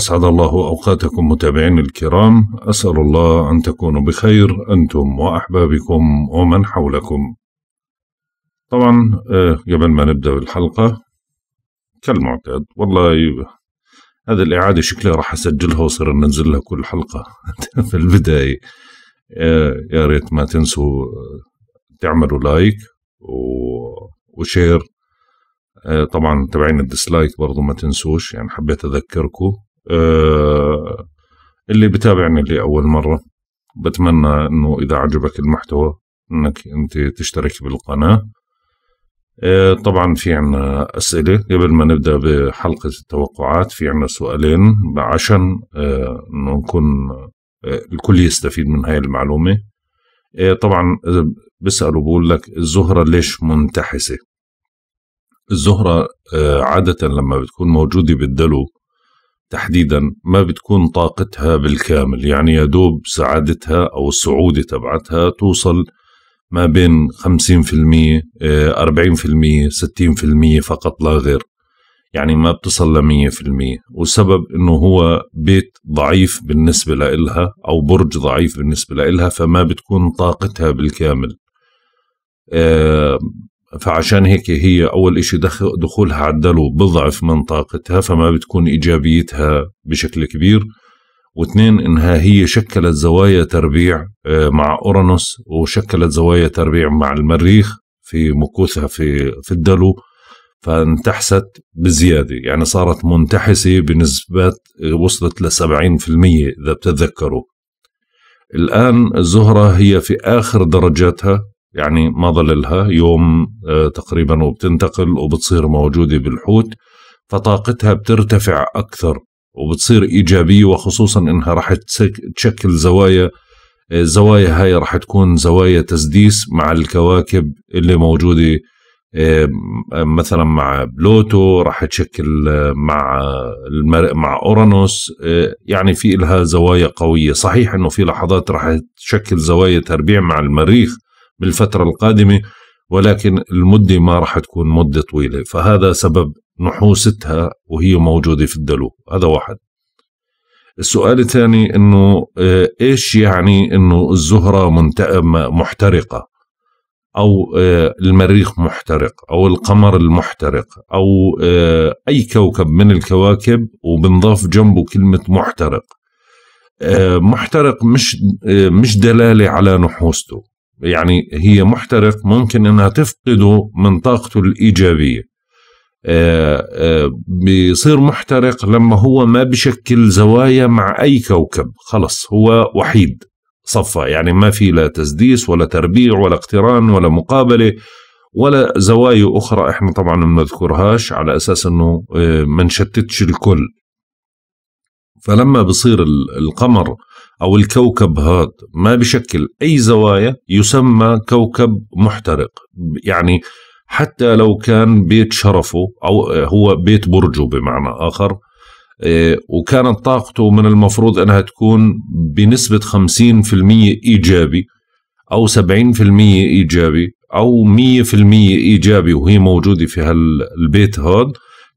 أسعد الله أوقاتكم متابعين الكرام أسأل الله أن تكونوا بخير أنتم وأحبابكم ومن حولكم طبعا آه، قبل ما نبدأ بالحلقة كالمعتاد والله هذا الإعادة شكلها راح أسجلها وصير ننزلها كل حلقة في البداية آه، يا ريت ما تنسوا آه، تعملوا لايك وشير طبعا تبعين الديسلايك برضو ما تنسوش يعني حبيت أذكركم آه، اللي بتابعني لأول مرة بتمنى انه اذا عجبك المحتوى انك انت تشترك بالقناة آه، طبعا في عنا أسئلة قبل ما نبدأ بحلقة التوقعات في عنا سؤالين عشان آه، انه نكون الكل يستفيد من هاي المعلومة طبعا بسألوا بقول لك الزهرة ليش منتحسة الزهرة عادة لما بتكون موجودة بالدلو تحديدا ما بتكون طاقتها بالكامل يعني يا دوب سعادتها أو السعودة تبعتها توصل ما بين 50% 40% 60% فقط لا غير يعني ما بتصل ل 100% والسبب انه هو بيت ضعيف بالنسبه لإلها او برج ضعيف بالنسبه لإلها فما بتكون طاقتها بالكامل آه، فعشان هيك هي أول إشي دخولها على الدلو بضعف من طاقتها فما بتكون إيجابيتها بشكل كبير واثنين انها هي شكلت زوايا تربيع آه، مع اورانوس وشكلت زوايا تربيع مع المريخ في مكوثها في في الدلو فانتحست بزياده يعني صارت منتحسه بنسبات آه، وصلت ل 70% اذا بتتذكروا الان الزهره هي في اخر درجاتها يعني ما ظل لها يوم آه، تقريبا وبتنتقل وبتصير موجودة بالحوت فطاقتها بترتفع أكثر وبتصير إيجابية وخصوصا إنها راح تشكل زوايا الزوايا آه، هاي راح تكون زوايا تسديس مع الكواكب اللي موجودة آه، مثلا مع بلوتو راح تشكل مع المر... مع اورانوس يعني في لها زوايا قويه صحيح انه في لحظات راح تشكل زوايا تربيع مع المريخ بالفترة القادمة ولكن المدة ما راح تكون مدة طويلة فهذا سبب نحوستها وهي موجودة في الدلو هذا واحد السؤال الثاني انه آه، ايش يعني انه الزهرة محترقة او آه، المريخ محترق او القمر المحترق او آه، اي كوكب من الكواكب وبنضاف جنبه كلمة محترق محترق مش مش دلالة على نحوسته يعني هي محترق ممكن انها تفقده من طاقته الايجابيه آه، آه، بيصير محترق لما هو ما بشكل زوايا مع اي كوكب خلص هو وحيد صفى يعني ما في لا تسديس ولا تربيع ولا اقتران ولا مقابله ولا زوايا اخرى احنا طبعا ما نذكرهاش على اساس انه آه، ما نشتتش الكل فلما بصير القمر أو الكوكب هذا ما بشكل أي زوايا يسمى كوكب محترق يعني حتى لو كان بيت شرفه أو هو بيت برجه بمعنى آخر آه، وكانت طاقته من المفروض أنها تكون بنسبة 50% إيجابي أو 70% إيجابي أو 100% إيجابي وهي موجودة في هالبيت هذا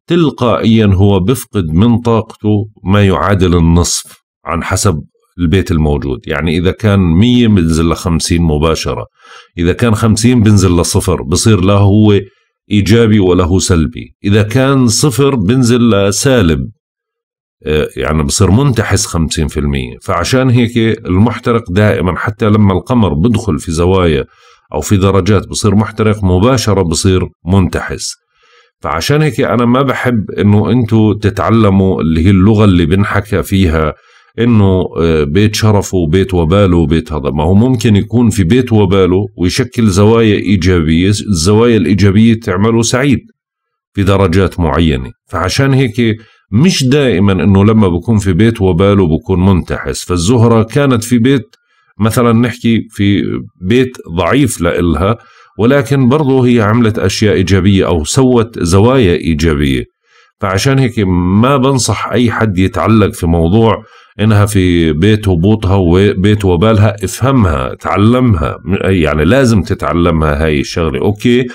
تلقائيا هو بفقد من طاقته ما يعادل النصف عن حسب البيت الموجود يعني إذا كان 100 بنزل ل 50 مباشرة إذا كان 50 بنزل لصفر بصير لا هو إيجابي ولا هو سلبي إذا كان صفر بنزل لسالب آه، يعني بصير منتحس 50% فعشان هيك المحترق دائما حتى لما القمر بدخل في زوايا أو في درجات بصير محترق مباشرة بصير منتحس فعشان هيك أنا ما بحب أنه أنتوا تتعلموا اللي هي اللغة اللي بنحكى فيها انه آه، بيت شرفه وبيت وباله وبيت هذا ما هو ممكن يكون في بيت وباله ويشكل زوايا ايجابيه الزوايا الايجابيه تعمله سعيد في درجات معينه فعشان هيك مش دائما انه لما بكون في بيت وباله بكون منتحس فالزهره كانت في بيت مثلا نحكي في بيت ضعيف لإلها ولكن برضه هي عملت أشياء إيجابية أو سوت زوايا إيجابية فعشان هيك ما بنصح أي حد يتعلق في موضوع انها في بيت هبوطها وبيت وبالها افهمها تعلمها يعني لازم تتعلمها هاي الشغله اوكي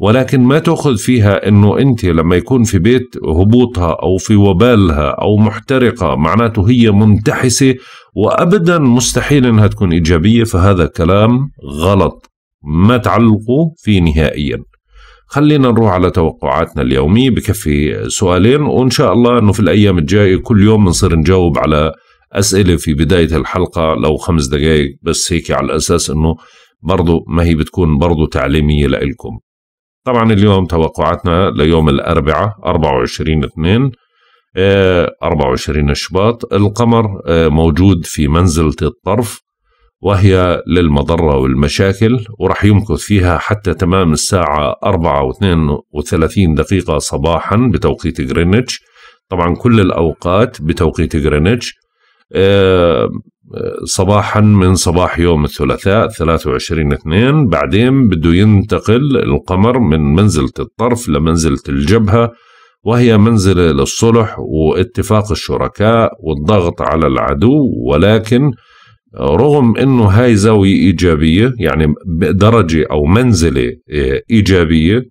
ولكن ما تاخذ فيها انه انت لما يكون في بيت هبوطها او في وبالها او محترقه معناته هي منتحسه وابدا مستحيل انها تكون ايجابيه فهذا كلام غلط ما تعلقوا فيه نهائيا خلينا نروح على توقعاتنا اليومية بكفي سؤالين وإن شاء الله أنه في الأيام الجاية كل يوم بنصير نجاوب على أسئلة في بداية الحلقة لو خمس دقائق بس هيك على أساس أنه برضو ما هي بتكون برضو تعليمية لإلكم طبعا اليوم توقعاتنا ليوم الأربعاء 24 2 24 شباط القمر آه، موجود في منزلة الطرف وهي للمضرة والمشاكل ورح يمكث فيها حتى تمام الساعة 4 و32 دقيقة صباحا بتوقيت غرينتش طبعا كل الأوقات بتوقيت غرينتش آه، صباحا من صباح يوم الثلاثاء 23 2 بعدين بده ينتقل القمر من منزلة الطرف لمنزلة الجبهة وهي منزلة للصلح واتفاق الشركاء والضغط على العدو ولكن رغم انه هاي زاوية ايجابية يعني درجة او منزلة آه، ايجابية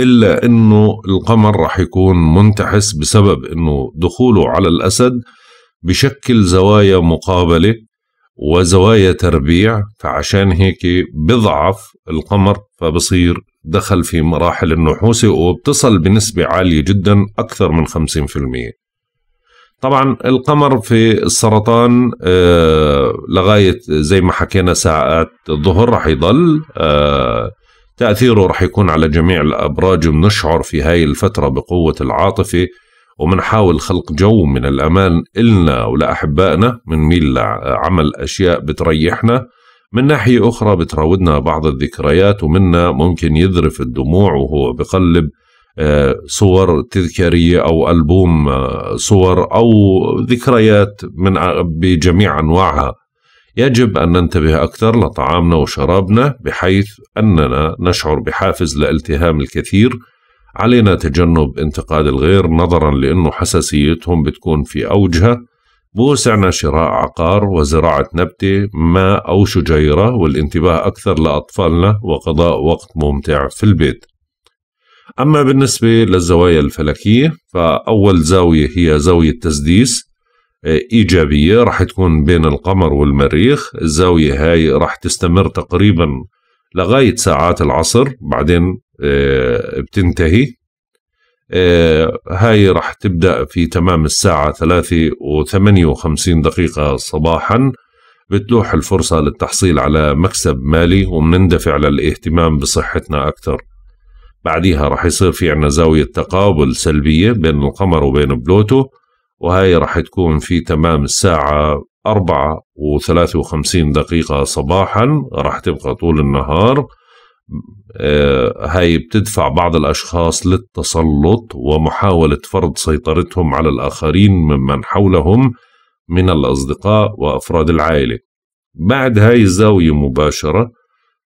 الا انه القمر رح يكون منتحس بسبب انه دخوله على الاسد بشكل زوايا مقابله وزوايا تربيع فعشان هيك بضعف القمر فبصير دخل في مراحل النحوسة وبتصل بنسبة عالية جدا أكثر من 50% طبعا القمر في السرطان آه، لغاية زي ما حكينا ساعات الظهر رح يضل آه، تأثيره رح يكون على جميع الأبراج بنشعر في هاي الفترة بقوة العاطفة ومنحاول خلق جو من الأمان إلنا ولأحبائنا ميل لعمل أشياء بتريحنا من ناحية أخرى بتراودنا بعض الذكريات ومنا ممكن يذرف الدموع وهو بقلب آه، صور تذكارية أو ألبوم آه، صور أو ذكريات من بجميع أنواعها يجب أن ننتبه أكثر لطعامنا وشرابنا بحيث أننا نشعر بحافز لالتهام الكثير علينا تجنب انتقاد الغير نظرا لأنه حساسيتهم بتكون في أوجها بوسعنا شراء عقار وزراعة نبتة ما أو شجيرة والانتباه أكثر لأطفالنا وقضاء وقت ممتع في البيت أما بالنسبة للزوايا الفلكية فأول زاوية هي زاوية تسديس آه، إيجابية رح تكون بين القمر والمريخ الزاوية هاي رح تستمر تقريبا لغاية ساعات العصر بعدين آه، بتنتهي آه، هاي راح تبدأ في تمام الساعة ثلاثة و58 دقيقة صباحا بتلوح الفرصة للتحصيل على مكسب مالي ومنندفع للاهتمام بصحتنا أكثر بعديها راح يصير في عنا زاوية تقابل سلبية بين القمر وبين بلوتو وهاي راح تكون في تمام الساعة أربعة وثلاثة وخمسين دقيقة صباحا راح تبقى طول النهار آه، هاي بتدفع بعض الأشخاص للتسلط ومحاولة فرض سيطرتهم على الآخرين ممن حولهم من الأصدقاء وأفراد العائلة بعد هاي الزاوية مباشرة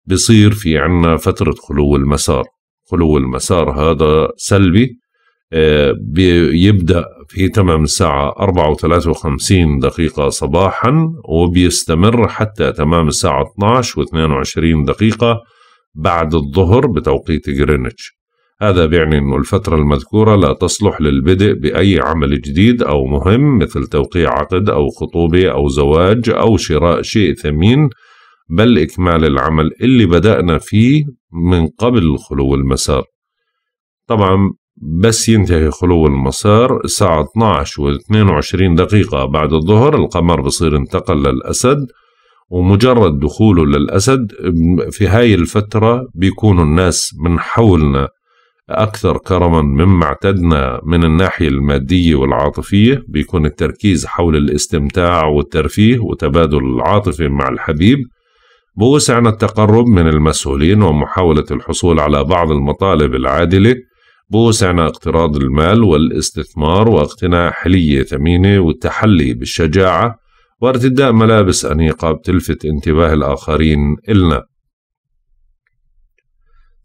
بصير في عنا فترة خلو المسار خلو المسار هذا سلبي آه، بيبدأ في تمام الساعة 4 و53 دقيقة صباحا وبيستمر حتى تمام الساعة 12 و22 دقيقة بعد الظهر بتوقيت جرينتش هذا بيعني أن الفترة المذكورة لا تصلح للبدء بأي عمل جديد أو مهم مثل توقيع عقد أو خطوبة أو زواج أو شراء شيء ثمين بل إكمال العمل اللي بدأنا فيه من قبل خلو المسار طبعا بس ينتهي خلو المسار الساعة 12 و 22 دقيقة بعد الظهر القمر بصير انتقل للأسد ومجرد دخوله للأسد في هاي الفترة بيكونوا الناس من حولنا أكثر كرما مما اعتدنا من الناحية المادية والعاطفية بيكون التركيز حول الاستمتاع والترفيه وتبادل العاطفة مع الحبيب بوسعنا التقرب من المسؤولين ومحاولة الحصول على بعض المطالب العادلة بوسعنا اقتراض المال والاستثمار واقتناء حلية ثمينة والتحلي بالشجاعة وارتداء ملابس أنيقة بتلفت انتباه الآخرين إلنا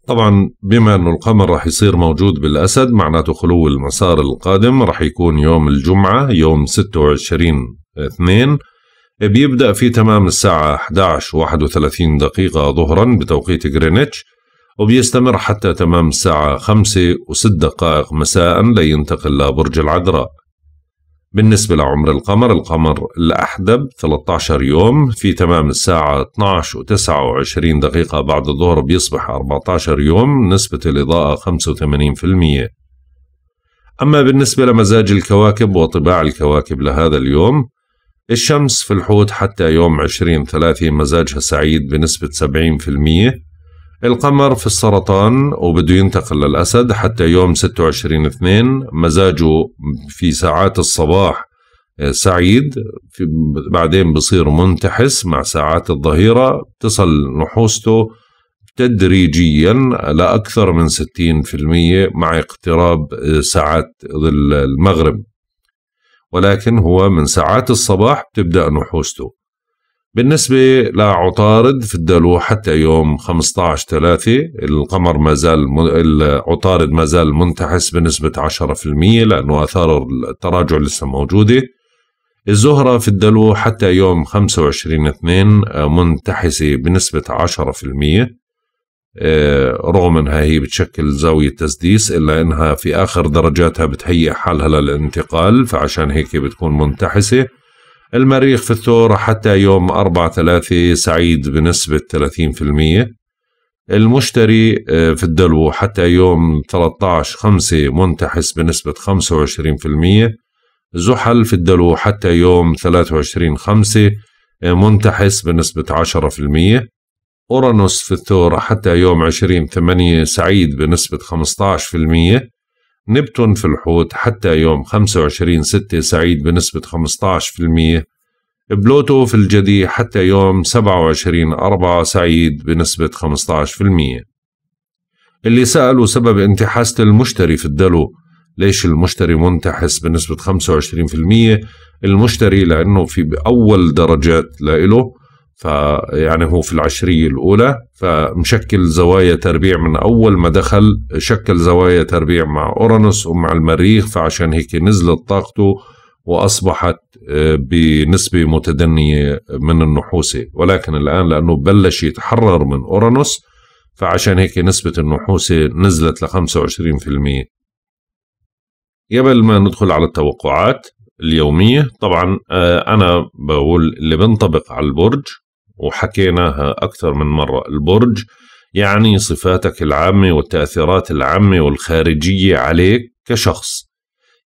طبعا بما أنه القمر رح يصير موجود بالأسد معناته خلو المسار القادم رح يكون يوم الجمعة يوم 26 2 بيبدأ في تمام الساعة 11 31 دقيقة ظهرا بتوقيت غرينتش وبيستمر حتى تمام الساعة 5 و6 دقائق مساء لينتقل لبرج العذراء بالنسبة لعمر القمر القمر الأحدب 13 يوم في تمام الساعة 12 و 29 دقيقة بعد الظهر بيصبح 14 يوم نسبة الإضاءة 85% أما بالنسبة لمزاج الكواكب وطباع الكواكب لهذا اليوم الشمس في الحوت حتى يوم 20 30 مزاجها سعيد بنسبة 70% القمر في السرطان وبده ينتقل للأسد حتى يوم 26 اثنين مزاجه في ساعات الصباح آه، سعيد في بعدين بصير منتحس مع ساعات الظهيرة تصل نحوسته تدريجيا لأكثر من 60% مع اقتراب آه، ساعات المغرب ولكن هو من ساعات الصباح بتبدأ نحوسته بالنسبة لعطارد في الدلو حتى يوم 15 3 القمر ما زال العطارد ما زال منتحس بنسبة 10% لأنه آثار التراجع لسه موجودة الزهرة في الدلو حتى يوم 25 2 آه، منتحسة بنسبة 10% آه، رغم انها هي بتشكل زاوية تسديس الا انها في اخر درجاتها بتهيئ حالها للانتقال فعشان هيك بتكون منتحسة المريخ في الثورة حتى يوم 4 3 سعيد بنسبة 30% المشتري آه، في الدلو حتى يوم 13 5 منتحس بنسبة 25% زحل في الدلو حتى يوم 23 5 آه، منتحس بنسبة 10% أورانوس في الثورة حتى يوم 20 8 سعيد بنسبة المية نبتون في الحوت حتى يوم 25 6 سعيد بنسبة 15% بلوتو في الجدي حتى يوم 27 4 سعيد بنسبة 15% اللي سألوا سبب انتحاسة المشتري في الدلو ليش المشتري منتحس بنسبة 25% المشتري لأنه في أول درجات لإله فيعني هو في العشرية الأولى فمشكل زوايا تربيع من أول ما دخل شكل زوايا تربيع مع أورانوس ومع المريخ فعشان هيك نزلت طاقته وأصبحت آه، بنسبة متدنية من النحوسة ولكن الآن لأنه بلش يتحرر من أورانوس فعشان هيك نسبة النحوسة نزلت ل 25% قبل ما ندخل على التوقعات اليومية طبعا آه، أنا بقول اللي بنطبق على البرج وحكيناها أكثر من مرة البرج يعني صفاتك العامة والتأثيرات العامة والخارجية عليك كشخص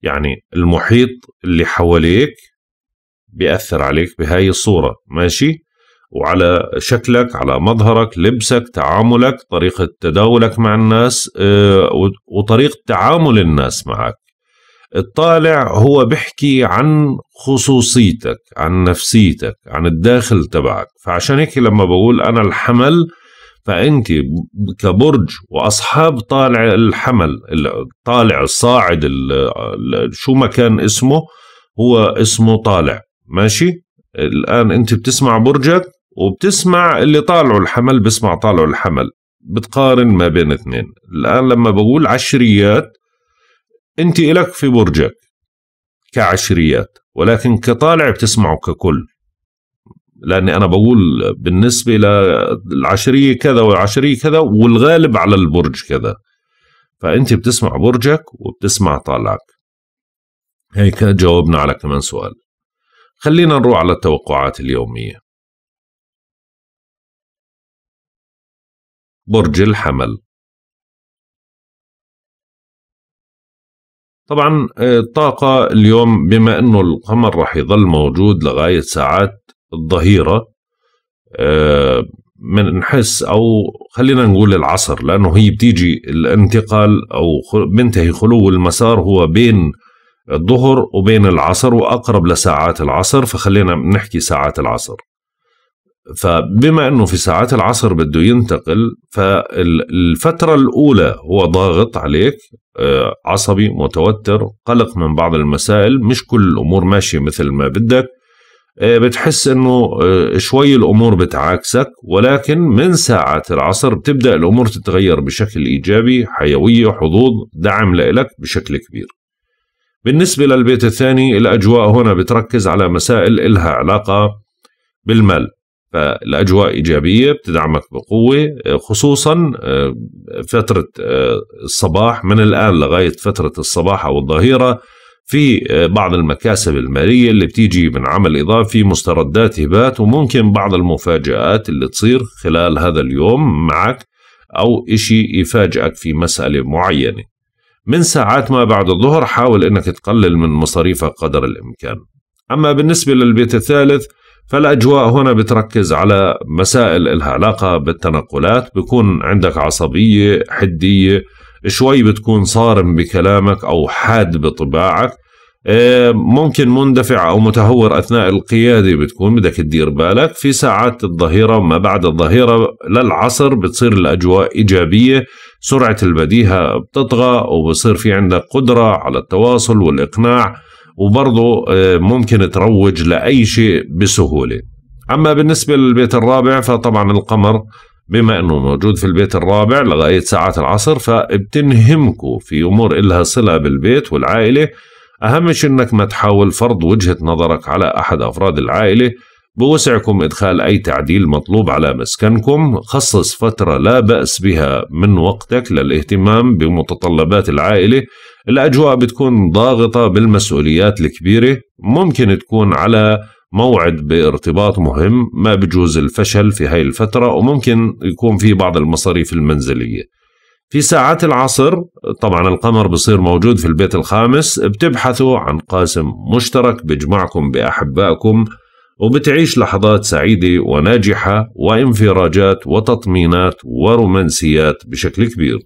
يعني المحيط اللي حواليك بيأثر عليك بهاي الصورة ماشي وعلى شكلك على مظهرك لبسك تعاملك طريقة تداولك مع الناس آه، وطريقة تعامل الناس معك الطالع هو بيحكي عن خصوصيتك عن نفسيتك عن الداخل تبعك فعشان هيك لما بقول أنا الحمل فأنت كبرج وأصحاب طالع الحمل الطالع الصاعد شو ما كان اسمه هو اسمه طالع ماشي الآن أنت بتسمع برجك وبتسمع اللي طالعوا الحمل بسمع طالعوا الحمل بتقارن ما بين اثنين الآن لما بقول عشريات أنت إلك في برجك كعشريات ولكن كطالع بتسمعه ككل لأني أنا بقول بالنسبة للعشرية كذا والعشرية كذا والغالب على البرج كذا فأنت بتسمع برجك وبتسمع طالعك هيك جاوبنا على كمان سؤال خلينا نروح على التوقعات اليومية برج الحمل طبعا آه، الطاقة اليوم بما انه القمر راح يظل موجود لغاية ساعات الظهيرة آه، من نحس او خلينا نقول العصر لانه هي بتيجي الانتقال او بينتهي خلو المسار هو بين الظهر وبين العصر واقرب لساعات العصر فخلينا نحكي ساعات العصر فبما انه في ساعات العصر بده ينتقل فالفتره الاولى هو ضاغط عليك آه، عصبي متوتر قلق من بعض المسائل مش كل الامور ماشيه مثل ما بدك آه، بتحس انه آه، شوي الامور بتعاكسك ولكن من ساعات العصر بتبدا الامور تتغير بشكل ايجابي حيويه حظوظ دعم لإلك بشكل كبير بالنسبه للبيت الثاني الاجواء هنا بتركز على مسائل إلها علاقه بالمال فالاجواء ايجابيه بتدعمك بقوه آه، خصوصا آه، فتره آه، الصباح من الان لغايه فتره الصباح او الظهيره في بعض المكاسب الماليه اللي بتيجي من عمل اضافي مستردات هبات وممكن بعض المفاجات اللي تصير خلال هذا اليوم معك او شيء يفاجئك في مساله معينه من ساعات ما بعد الظهر حاول انك تقلل من مصاريفك قدر الامكان اما بالنسبه للبيت الثالث فالأجواء هنا بتركز على مسائل إلها علاقة بالتنقلات بكون عندك عصبية حدية شوي بتكون صارم بكلامك أو حاد بطباعك إيه، ممكن مندفع أو متهور أثناء القيادة بتكون بدك تدير بالك في ساعات الظهيرة وما بعد الظهيرة للعصر بتصير الأجواء إيجابية سرعة البديهة بتطغى وبصير في عندك قدرة على التواصل والإقناع وبرضه آه، ممكن تروج لأي شيء بسهولة أما بالنسبة للبيت الرابع فطبعا القمر بما أنه موجود في البيت الرابع لغاية ساعات العصر فبتنهمكوا في أمور إلها صلة بالبيت والعائلة أهم شيء أنك ما تحاول فرض وجهة نظرك على أحد أفراد العائلة بوسعكم إدخال أي تعديل مطلوب على مسكنكم خصص فترة لا بأس بها من وقتك للاهتمام بمتطلبات العائلة الأجواء بتكون ضاغطة بالمسؤوليات الكبيرة ممكن تكون على موعد بارتباط مهم ما بجوز الفشل في هاي الفترة وممكن يكون في بعض المصاريف المنزلية في ساعات العصر طبعا القمر بصير موجود في البيت الخامس بتبحثوا عن قاسم مشترك بيجمعكم بأحبائكم وبتعيش لحظات سعيدة وناجحة وانفراجات وتطمينات ورومانسيات بشكل كبير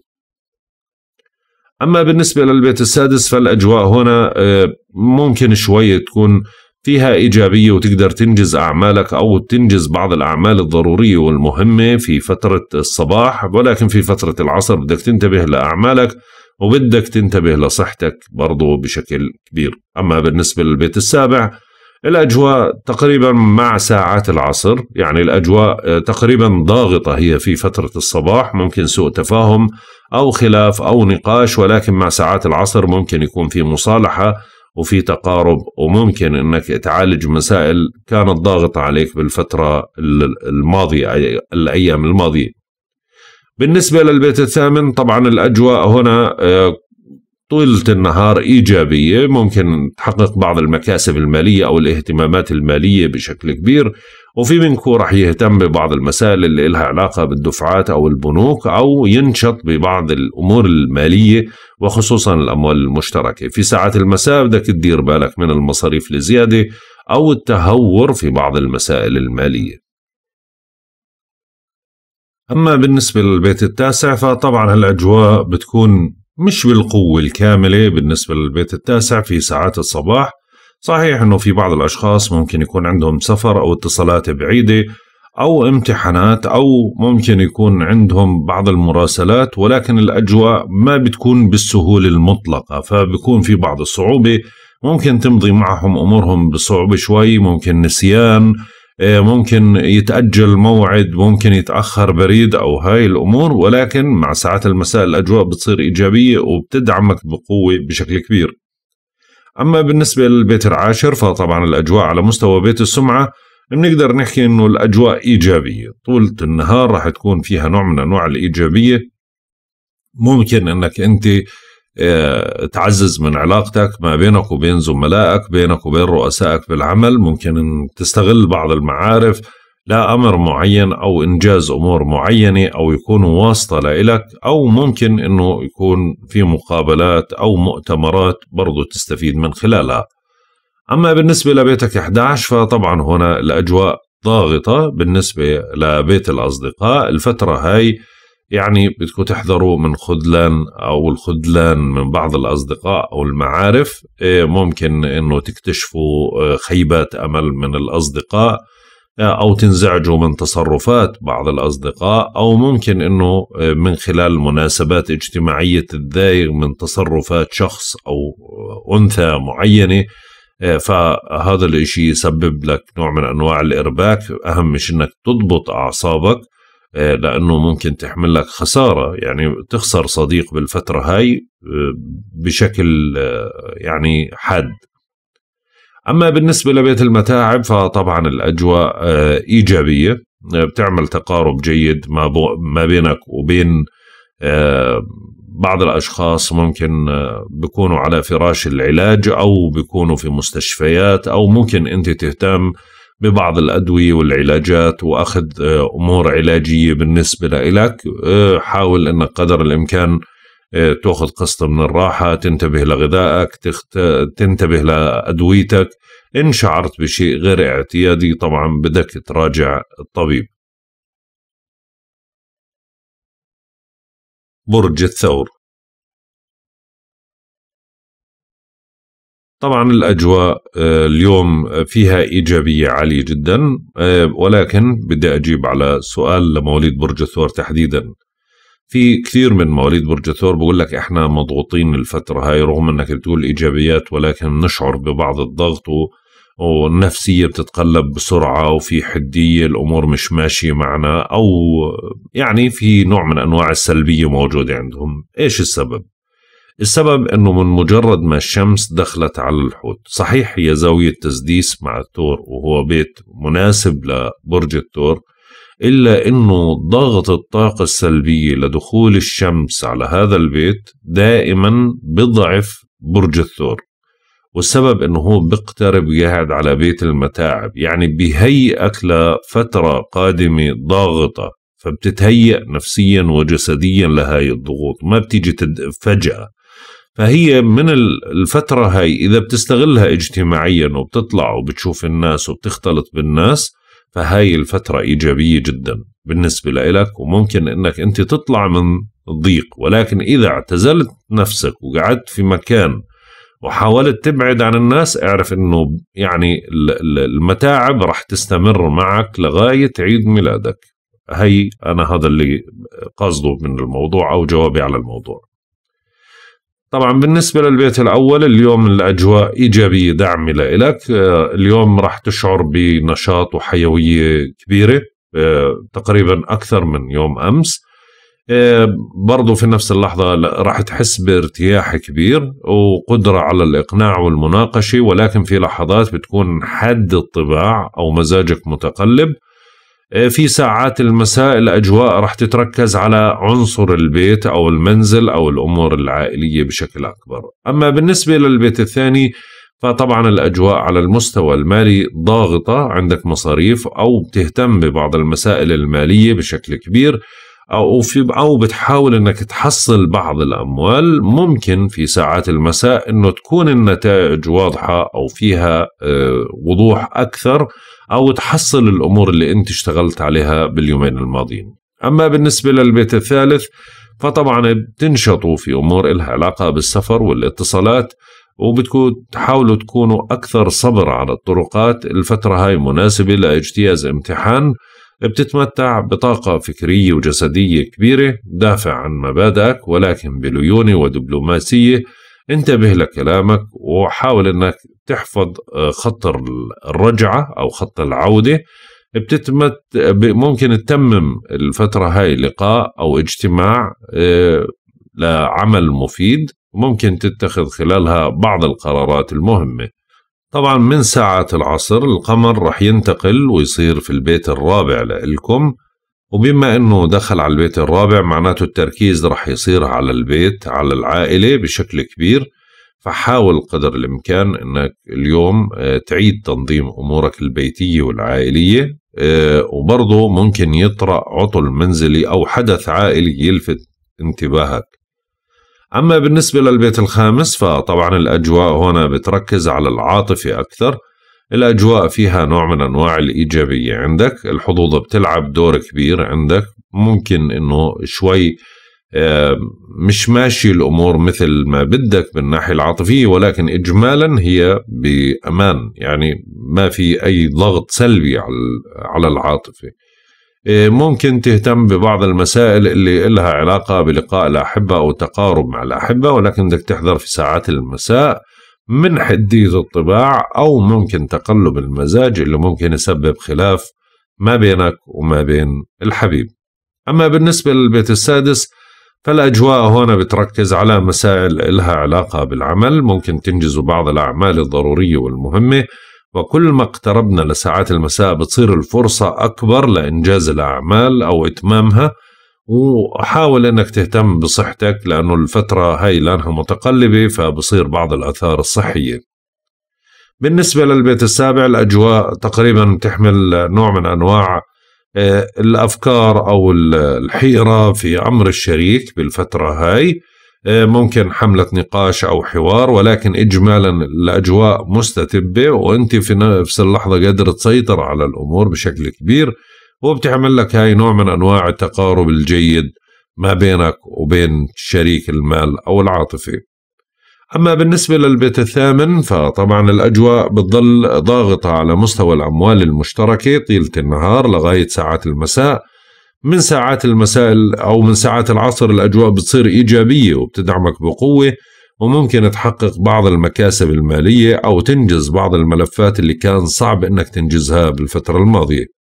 أما بالنسبة للبيت السادس فالأجواء هنا آه، ممكن شوي تكون فيها إيجابية وتقدر تنجز أعمالك أو تنجز بعض الأعمال الضرورية والمهمة في فترة الصباح ولكن في فترة العصر بدك تنتبه لأعمالك وبدك تنتبه لصحتك برضو بشكل كبير أما بالنسبة للبيت السابع الأجواء تقريبا مع ساعات العصر يعني الأجواء آه، تقريبا ضاغطة هي في فترة الصباح ممكن سوء تفاهم أو خلاف أو نقاش ولكن مع ساعات العصر ممكن يكون في مصالحة وفي تقارب وممكن انك تعالج مسائل كانت ضاغطه عليك بالفتره الماضيه الايام الماضيه. بالنسبه للبيت الثامن طبعا الاجواء هنا آه، طيلة النهار إيجابية ممكن تحقق بعض المكاسب المالية أو الاهتمامات المالية بشكل كبير وفي منكم رح يهتم ببعض المسائل اللي لها علاقة بالدفعات أو البنوك أو ينشط ببعض الأمور المالية وخصوصا الأموال المشتركة في ساعات المساء بدك تدير بالك من المصاريف لزيادة أو التهور في بعض المسائل المالية أما بالنسبة للبيت التاسع فطبعا هالأجواء بتكون مش بالقوة الكاملة بالنسبة للبيت التاسع في ساعات الصباح صحيح أنه في بعض الأشخاص ممكن يكون عندهم سفر أو اتصالات بعيدة أو امتحانات أو ممكن يكون عندهم بعض المراسلات ولكن الأجواء ما بتكون بالسهولة المطلقة فبكون في بعض الصعوبة ممكن تمضي معهم أمورهم بصعوبة شوي ممكن نسيان آه، ممكن يتأجل موعد ممكن يتأخر بريد أو هاي الأمور ولكن مع ساعات المساء الأجواء بتصير إيجابية وبتدعمك بقوة بشكل كبير أما بالنسبة للبيت العاشر فطبعا الأجواء على مستوى بيت السمعة بنقدر نحكي إنه الأجواء إيجابية طولة النهار راح تكون فيها نوع من أنواع الإيجابية ممكن انك انت آه، تعزز من علاقتك ما بينك وبين زملائك بينك وبين رؤسائك بالعمل ممكن ان تستغل بعض المعارف لأمر امر معين أو إنجاز أمور معينة أو يكونوا واسطة لإلك أو ممكن أنه يكون في مقابلات أو مؤتمرات برضو تستفيد من خلالها أما بالنسبة لبيتك 11 فطبعا هنا الأجواء ضاغطة بالنسبة لبيت الأصدقاء الفترة هاي يعني بدكم تحذروا من خذلان او الخذلان من بعض الاصدقاء او المعارف إيه، ممكن انه تكتشفوا آه، خيبات امل من الاصدقاء آه، او تنزعجوا من تصرفات بعض الاصدقاء او ممكن انه آه، من خلال مناسبات اجتماعيه تتضايق من تصرفات شخص او انثى معينه فهذا الاشي يسبب لك نوع من انواع الارباك اهم مش انك تضبط اعصابك آه، لانه ممكن تحمل لك خساره يعني تخسر صديق بالفتره هاي آه، بشكل آه، يعني حاد اما بالنسبه لبيت المتاعب فطبعا الاجواء ايجابيه بتعمل تقارب جيد ما ما بينك وبين بعض الاشخاص ممكن بيكونوا على فراش العلاج او بيكونوا في مستشفيات او ممكن انت تهتم ببعض الأدوية والعلاجات وأخذ آه، أمور علاجية بالنسبة لإلك آه، حاول أنك قدر الإمكان آه، تأخذ قسط من الراحة تنتبه لغذائك تخت... تنتبه لأدويتك إن شعرت بشيء غير اعتيادي طبعا بدك تراجع الطبيب برج الثور طبعا الاجواء آه، اليوم فيها ايجابيه عاليه جدا آه، ولكن بدي اجيب على سؤال لمواليد برج الثور تحديدا في كثير من مواليد برج الثور بقول لك احنا مضغوطين الفتره هاي رغم انك بتقول ايجابيات ولكن نشعر ببعض الضغط والنفسيه بتتقلب بسرعه وفي حديه الامور مش ماشيه معنا او يعني في نوع من انواع السلبيه موجوده عندهم ايش السبب السبب أنه من مجرد ما الشمس دخلت على الحوت صحيح هي زاوية تسديس مع الثور وهو بيت مناسب لبرج الثور إلا أنه ضغط الطاقة السلبية لدخول الشمس على هذا البيت دائما بضعف برج الثور والسبب أنه هو بيقترب قاعد على بيت المتاعب يعني بيهيئك لفترة قادمة ضاغطة فبتتهيأ نفسيا وجسديا لهاي الضغوط ما بتيجي تد... فجأة فهي من الفترة هاي إذا بتستغلها اجتماعيا وبتطلع وبتشوف الناس وبتختلط بالناس فهاي الفترة إيجابية جدا بالنسبة لإلك وممكن إنك أنت تطلع من الضيق ولكن إذا اعتزلت نفسك وقعدت في مكان وحاولت تبعد عن الناس اعرف انه يعني المتاعب رح تستمر معك لغاية عيد ميلادك هي أنا هذا اللي قصده من الموضوع أو جوابي على الموضوع طبعا بالنسبة للبيت الأول اليوم الأجواء إيجابية داعمة لإلك آه، اليوم راح تشعر بنشاط وحيوية كبيرة آه، تقريبا أكثر من يوم أمس آه، برضو في نفس اللحظة راح تحس بارتياح كبير وقدرة على الإقناع والمناقشة ولكن في لحظات بتكون حد الطباع أو مزاجك متقلب آه، في ساعات المساء الأجواء رح تتركز على عنصر البيت أو المنزل أو الأمور العائلية بشكل أكبر أما بالنسبة للبيت الثاني فطبعا الأجواء على المستوى المالي ضاغطة عندك مصاريف أو بتهتم ببعض المسائل المالية بشكل كبير أو في أو بتحاول إنك تحصل بعض الأموال ممكن في ساعات المساء إنه تكون النتائج واضحة أو فيها آه، وضوح أكثر أو تحصل الأمور اللي أنت اشتغلت عليها باليومين الماضيين أما بالنسبة للبيت الثالث فطبعا بتنشطوا في أمور إلها علاقة بالسفر والاتصالات وبتكون تحاولوا تكونوا أكثر صبر على الطرقات الفترة هاي مناسبة لاجتياز امتحان بتتمتع بطاقة فكرية وجسدية كبيرة دافع عن مبادئك ولكن بليونة ودبلوماسية انتبه لكلامك وحاول انك تحفظ آه، خط الرجعه او خط العوده بتتمت ممكن تتمم الفتره هاي لقاء او اجتماع آه، لعمل مفيد وممكن تتخذ خلالها بعض القرارات المهمه طبعا من ساعات العصر القمر رح ينتقل ويصير في البيت الرابع لإلكم وبما انه دخل على البيت الرابع معناته التركيز رح يصير على البيت على العائله بشكل كبير فحاول قدر الامكان انك اليوم آه، تعيد تنظيم امورك البيتيه والعائليه آه، وبرضه ممكن يطرا عطل منزلي او حدث عائلي يلفت انتباهك اما بالنسبه للبيت الخامس فطبعا الاجواء هنا بتركز على العاطفه اكثر الأجواء فيها نوع من أنواع الإيجابية عندك الحظوظ بتلعب دور كبير عندك ممكن أنه شوي مش ماشي الأمور مثل ما بدك بالناحية العاطفية ولكن إجمالا هي بأمان يعني ما في أي ضغط سلبي على العاطفة آه، ممكن تهتم ببعض المسائل اللي لها علاقة بلقاء الأحبة أو تقارب مع الأحبة ولكن بدك تحضر في ساعات المساء من حدية الطباع أو ممكن تقلب المزاج اللي ممكن يسبب خلاف ما بينك وما بين الحبيب أما بالنسبة للبيت السادس فالأجواء هنا بتركز على مسائل إلها علاقة بالعمل ممكن تنجزوا بعض الأعمال الضرورية والمهمة وكل ما اقتربنا لساعات المساء بتصير الفرصة أكبر لإنجاز الأعمال أو إتمامها وحاول انك تهتم بصحتك لانه الفتره هاي لانها متقلبه فبصير بعض الاثار الصحيه بالنسبه للبيت السابع الاجواء تقريبا تحمل نوع من انواع آه، الافكار او الحيره في امر الشريك بالفتره هاي آه، ممكن حملة نقاش أو حوار ولكن إجمالا الأجواء مستتبة وأنت في نفس اللحظة قادر تسيطر على الأمور بشكل كبير وبتعمل لك هاي نوع من أنواع التقارب الجيد ما بينك وبين شريك المال أو العاطفة أما بالنسبة للبيت الثامن فطبعا الأجواء بتظل ضاغطة على مستوى الأموال المشتركة طيلة النهار لغاية ساعات المساء من ساعات المساء أو من ساعات العصر الأجواء بتصير إيجابية وبتدعمك بقوة وممكن تحقق بعض المكاسب المالية أو تنجز بعض الملفات اللي كان صعب إنك تنجزها بالفترة الماضية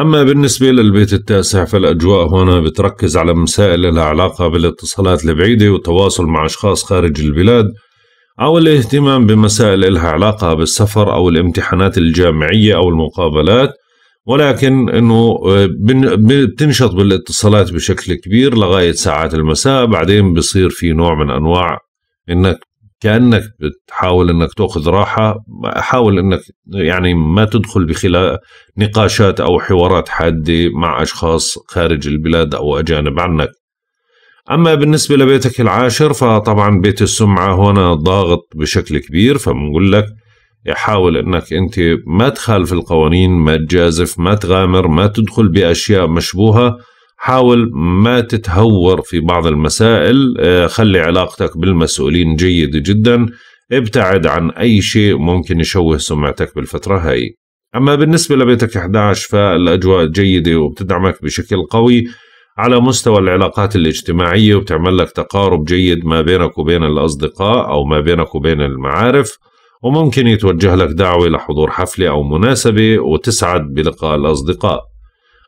أما بالنسبة للبيت التاسع فالأجواء هنا بتركز على مسائل لها علاقة بالاتصالات البعيدة والتواصل مع أشخاص خارج البلاد أو الاهتمام بمسائل لها علاقة بالسفر أو الامتحانات الجامعية أو المقابلات ولكن انه آه، بتنشط بالاتصالات بشكل كبير لغايه ساعات المساء بعدين بصير في نوع من انواع انك كانك بتحاول انك تاخذ راحه حاول انك يعني ما تدخل بخلاف نقاشات او حوارات حاده مع اشخاص خارج البلاد او اجانب عنك اما بالنسبه لبيتك العاشر فطبعا بيت السمعه هنا ضاغط بشكل كبير فبنقول لك حاول انك انت ما تخالف القوانين ما تجازف ما تغامر ما تدخل باشياء مشبوهه حاول ما تتهور في بعض المسائل آه، خلي علاقتك بالمسؤولين جيدة جدا ابتعد عن أي شيء ممكن يشوه سمعتك بالفترة هاي أما بالنسبة لبيتك 11 فالأجواء جيدة وبتدعمك بشكل قوي على مستوى العلاقات الاجتماعية وبتعمل لك تقارب جيد ما بينك وبين الأصدقاء أو ما بينك وبين المعارف وممكن يتوجه لك دعوة لحضور حفلة أو مناسبة وتسعد بلقاء الأصدقاء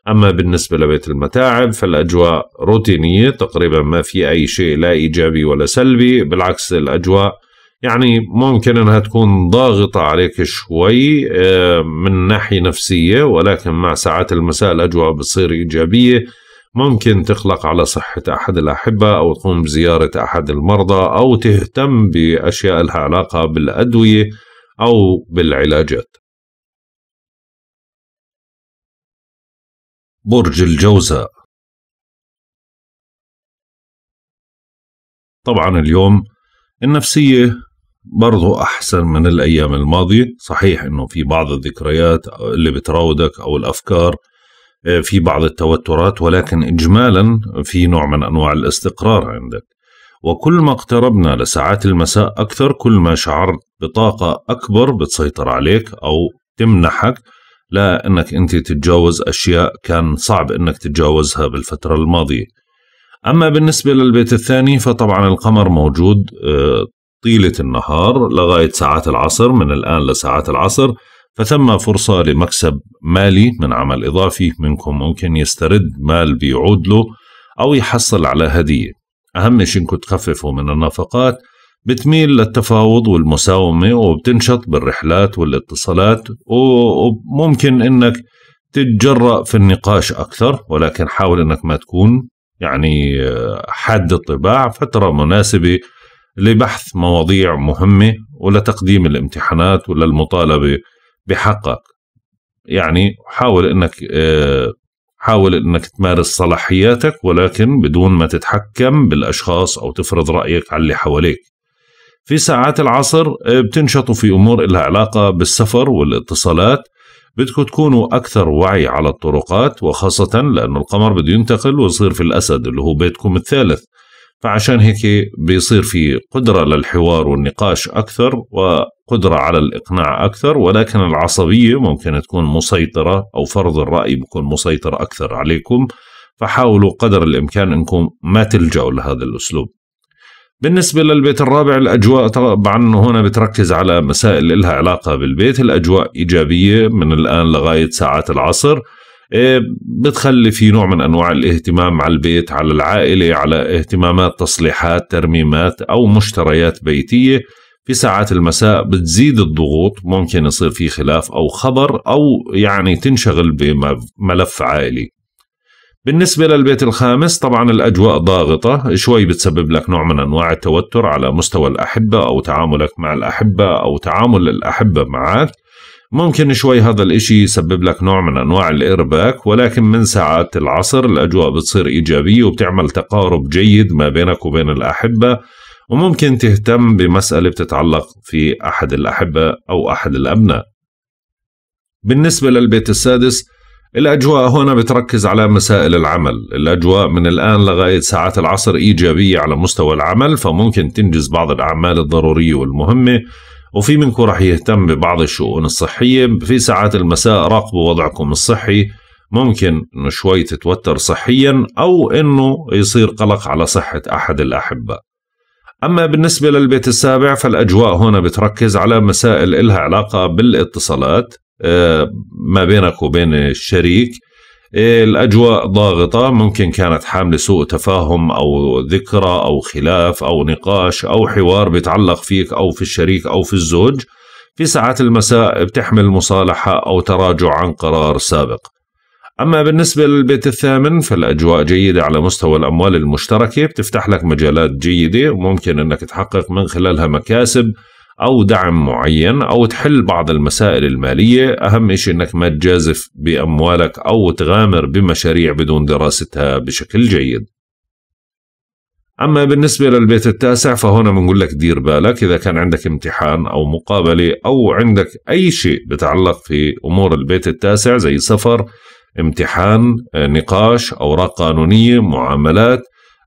أما بالنسبة لبيت المتاعب فالأجواء روتينية تقريبا ما في أي شيء لا إيجابي ولا سلبي بالعكس الأجواء يعني ممكن أنها تكون ضاغطة عليك شوي آه، من ناحية نفسية ولكن مع ساعات المساء الأجواء بتصير إيجابية ممكن تخلق على صحة أحد الأحبة أو تقوم بزيارة أحد المرضى أو تهتم بأشياء لها علاقة بالأدوية أو بالعلاجات برج الجوزاء طبعا اليوم النفسية برضو أحسن من الأيام الماضية صحيح أنه في بعض الذكريات اللي بتراودك أو الأفكار آه، في بعض التوترات ولكن إجمالا في نوع من أنواع الاستقرار عندك وكل ما اقتربنا لساعات المساء أكثر كل ما شعرت بطاقة أكبر بتسيطر عليك أو تمنحك لا انك أنت تتجاوز أشياء كان صعب أنك تتجاوزها بالفترة الماضية أما بالنسبة للبيت الثاني فطبعا القمر موجود آه، طيلة النهار لغاية ساعات العصر من الآن لساعات العصر فثم فرصة لمكسب مالي من عمل إضافي منكم ممكن يسترد مال بيعود له أو يحصل على هدية أهم شيء إنكم تخففوا من النفقات بتميل للتفاوض والمساومة وبتنشط بالرحلات والاتصالات وممكن انك تتجرأ في النقاش أكثر ولكن حاول انك ما تكون يعني آه، حاد الطباع فترة مناسبة لبحث مواضيع مهمة ولتقديم الامتحانات وللمطالبة بحقك يعني حاول انك آه، حاول انك تمارس صلاحياتك ولكن بدون ما تتحكم بالاشخاص او تفرض رايك على اللي حواليك في ساعات العصر آه، بتنشطوا في أمور لها علاقة بالسفر والاتصالات بدكم تكونوا أكثر وعي على الطرقات وخاصة لأنه القمر بده ينتقل ويصير في الأسد اللي هو بيتكم الثالث فعشان هيك بيصير في قدرة للحوار والنقاش أكثر وقدرة على الإقناع أكثر ولكن العصبية ممكن تكون مسيطرة أو فرض الرأي بيكون مسيطر أكثر عليكم فحاولوا قدر الإمكان أنكم ما تلجأوا لهذا الأسلوب بالنسبة للبيت الرابع الأجواء طبعا هنا بتركز على مسائل لها علاقة بالبيت الأجواء إيجابية من الآن لغاية ساعات العصر إيه، بتخلي في نوع من أنواع الاهتمام على البيت على العائلة على اهتمامات تصليحات ترميمات أو مشتريات بيتية في ساعات المساء بتزيد الضغوط ممكن يصير في خلاف أو خبر أو يعني تنشغل بملف عائلي بالنسبة للبيت الخامس طبعا الأجواء ضاغطة شوي بتسبب لك نوع من أنواع التوتر على مستوى الأحبة أو تعاملك مع الأحبة أو تعامل الأحبة معك ممكن شوي هذا الإشي يسبب لك نوع من أنواع الإرباك ولكن من ساعات العصر الأجواء بتصير إيجابية وبتعمل تقارب جيد ما بينك وبين الأحبة وممكن تهتم بمسألة بتتعلق في أحد الأحبة أو أحد الأبناء بالنسبة للبيت السادس الأجواء هنا بتركز على مسائل العمل الأجواء من الآن لغاية ساعات العصر إيجابية على مستوى العمل فممكن تنجز بعض الأعمال الضرورية والمهمة وفي منكم رح يهتم ببعض الشؤون الصحية في ساعات المساء راقبوا وضعكم الصحي ممكن انه شوي تتوتر صحيا او انه يصير قلق على صحة احد الاحبة اما بالنسبة للبيت السابع فالاجواء هنا بتركز على مسائل إلها علاقة بالاتصالات ما بينك وبين الشريك الأجواء ضاغطة ممكن كانت حاملة سوء تفاهم أو ذكرى أو خلاف أو نقاش أو حوار بيتعلق فيك أو في الشريك أو في الزوج في ساعات المساء بتحمل مصالحة أو تراجع عن قرار سابق أما بالنسبة للبيت الثامن فالأجواء جيدة على مستوى الأموال المشتركة بتفتح لك مجالات جيدة وممكن أنك تحقق من خلالها مكاسب أو دعم معين أو تحل بعض المسائل المالية أهم شيء أنك ما تجازف بأموالك أو تغامر بمشاريع بدون دراستها بشكل جيد أما بالنسبة للبيت التاسع فهنا بنقول لك دير بالك إذا كان عندك امتحان أو مقابلة أو عندك أي شيء بتعلق في أمور البيت التاسع زي سفر امتحان نقاش أوراق قانونية معاملات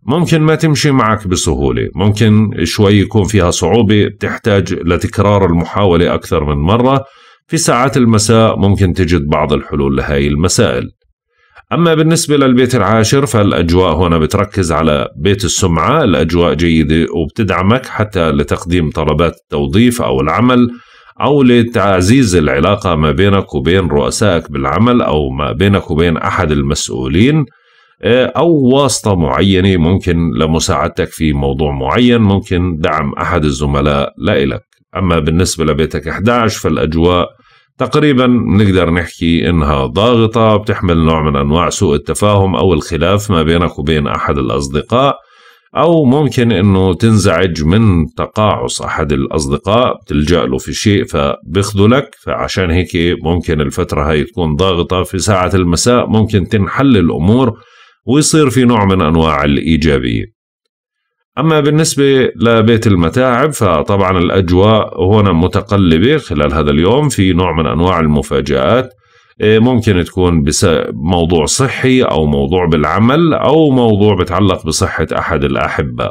ممكن ما تمشي معك بسهولة ممكن شوي يكون فيها صعوبة بتحتاج لتكرار المحاولة أكثر من مرة في ساعات المساء ممكن تجد بعض الحلول لهاي المسائل أما بالنسبة للبيت العاشر فالأجواء هنا بتركز على بيت السمعة الأجواء جيدة وبتدعمك حتى لتقديم طلبات التوظيف أو العمل أو لتعزيز العلاقة ما بينك وبين رؤسائك بالعمل أو ما بينك وبين أحد المسؤولين آه، أو واسطة معينة ممكن لمساعدتك في موضوع معين ممكن دعم أحد الزملاء لإلك أما بالنسبة لبيتك 11 فالأجواء تقريبا نقدر نحكي انها ضاغطة بتحمل نوع من انواع سوء التفاهم او الخلاف ما بينك وبين احد الاصدقاء او ممكن انه تنزعج من تقاعس احد الاصدقاء بتلجأ له في شيء فبيخذلك فعشان هيك ممكن الفترة هاي تكون ضاغطة في ساعة المساء ممكن تنحل الامور ويصير في نوع من أنواع الإيجابية أما بالنسبة لبيت المتاعب فطبعا الأجواء هنا متقلبة خلال هذا اليوم في نوع من أنواع المفاجآت إيه، ممكن تكون بموضوع صحي أو موضوع بالعمل أو موضوع بتعلق بصحة أحد الأحبة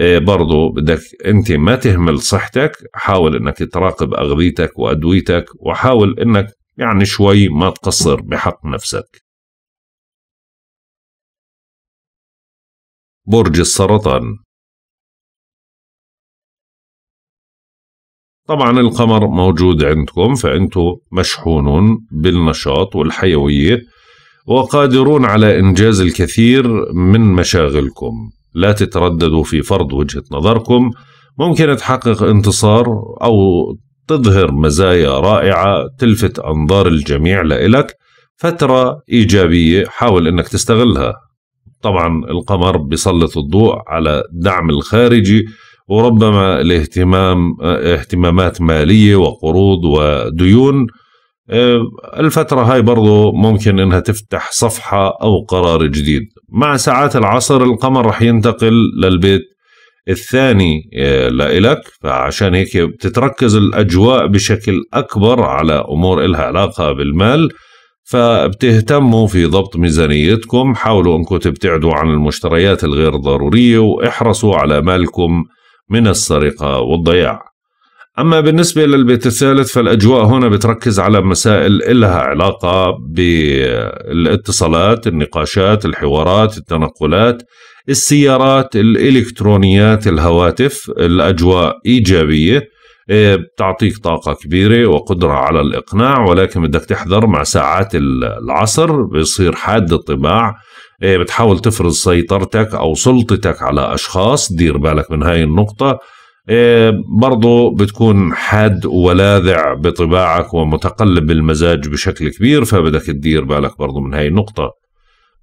إيه، برضو بدك أنت ما تهمل صحتك حاول أنك تراقب أغذيتك وأدويتك وحاول أنك يعني شوي ما تقصر بحق نفسك برج السرطان طبعا القمر موجود عندكم فأنتم مشحونون بالنشاط والحيوية وقادرون على إنجاز الكثير من مشاغلكم لا تترددوا في فرض وجهة نظركم ممكن تحقق انتصار أو تظهر مزايا رائعة تلفت أنظار الجميع لإلك فترة إيجابية حاول أنك تستغلها طبعا القمر بيسلط الضوء على الدعم الخارجي وربما الاهتمام اهتمامات مالية وقروض وديون آه، الفترة هاي برضو ممكن انها تفتح صفحة او قرار جديد مع ساعات العصر القمر رح ينتقل للبيت الثاني آه، لإلك فعشان هيك بتتركز الأجواء بشكل أكبر على أمور إلها علاقة بالمال فبتهتموا في ضبط ميزانيتكم حاولوا أنكم تبتعدوا عن المشتريات الغير ضرورية واحرصوا على مالكم من السرقة والضياع أما بالنسبة للبيت الثالث فالأجواء هنا بتركز على مسائل لها علاقة بالاتصالات النقاشات الحوارات التنقلات السيارات الإلكترونيات الهواتف الأجواء إيجابية إيه، بتعطيك طاقة كبيرة وقدرة على الإقناع ولكن بدك تحذر مع ساعات العصر بيصير حاد الطباع إيه، بتحاول تفرض سيطرتك أو سلطتك على أشخاص دير بالك من هاي النقطة إيه، برضو بتكون حاد ولاذع بطباعك ومتقلب المزاج بشكل كبير فبدك تدير بالك برضو من هاي النقطة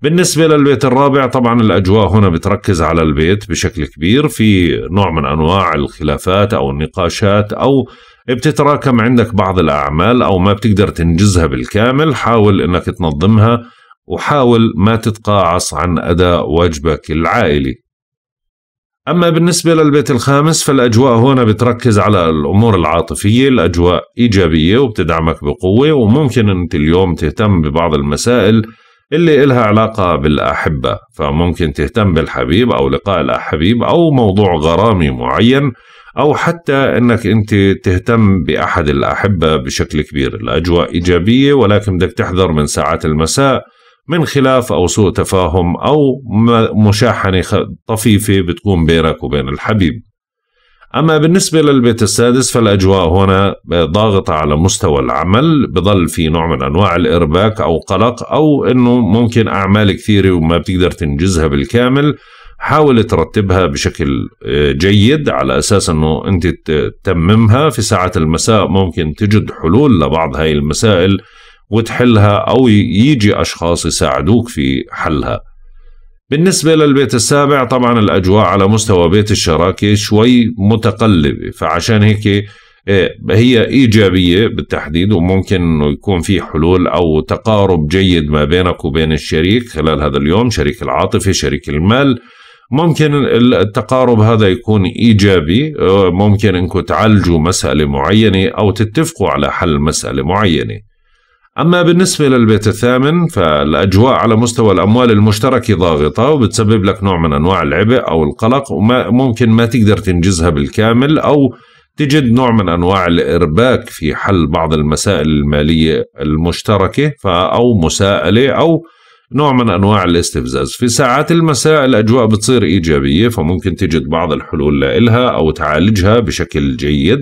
بالنسبة للبيت الرابع طبعا الأجواء هنا بتركز على البيت بشكل كبير في نوع من أنواع الخلافات أو النقاشات أو بتتراكم عندك بعض الأعمال أو ما بتقدر تنجزها بالكامل حاول أنك تنظمها وحاول ما تتقاعص عن أداء واجبك العائلي أما بالنسبة للبيت الخامس فالأجواء هنا بتركز على الأمور العاطفية الأجواء إيجابية وبتدعمك بقوة وممكن أنت اليوم تهتم ببعض المسائل اللي إلها علاقة بالأحبة فممكن تهتم بالحبيب أو لقاء الحبيب أو موضوع غرامي معين أو حتى أنك أنت تهتم بأحد الأحبة بشكل كبير الأجواء إيجابية ولكن بدك تحذر من ساعات المساء من خلاف أو سوء تفاهم أو مشاحنة طفيفة بتكون بينك وبين الحبيب أما بالنسبة للبيت السادس فالأجواء هنا ضاغطة على مستوى العمل بضل في نوع من أنواع الإرباك أو قلق أو أنه ممكن أعمال كثيرة وما بتقدر تنجزها بالكامل حاول ترتبها بشكل آه، جيد على أساس أنه أنت تتممها في ساعات المساء ممكن تجد حلول لبعض هاي المسائل وتحلها أو يجي أشخاص يساعدوك في حلها بالنسبة للبيت السابع طبعا الأجواء على مستوى بيت الشراكة شوي متقلبة فعشان هيك إيه، هي إيجابية بالتحديد وممكن أنه يكون في حلول أو تقارب جيد ما بينك وبين الشريك خلال هذا اليوم شريك العاطفة شريك المال ممكن التقارب هذا يكون إيجابي آه، ممكن أنكم تعالجوا مسألة معينة أو تتفقوا على حل مسألة معينة أما بالنسبة للبيت الثامن فالأجواء على مستوى الأموال المشتركة ضاغطة وبتسبب لك نوع من أنواع العبء أو القلق وما ممكن ما تقدر تنجزها بالكامل أو تجد نوع من أنواع الإرباك في حل بعض المسائل المالية المشتركة أو مساءلة أو نوع من أنواع الاستفزاز في ساعات المساء الأجواء بتصير إيجابية فممكن تجد بعض الحلول لها أو تعالجها بشكل جيد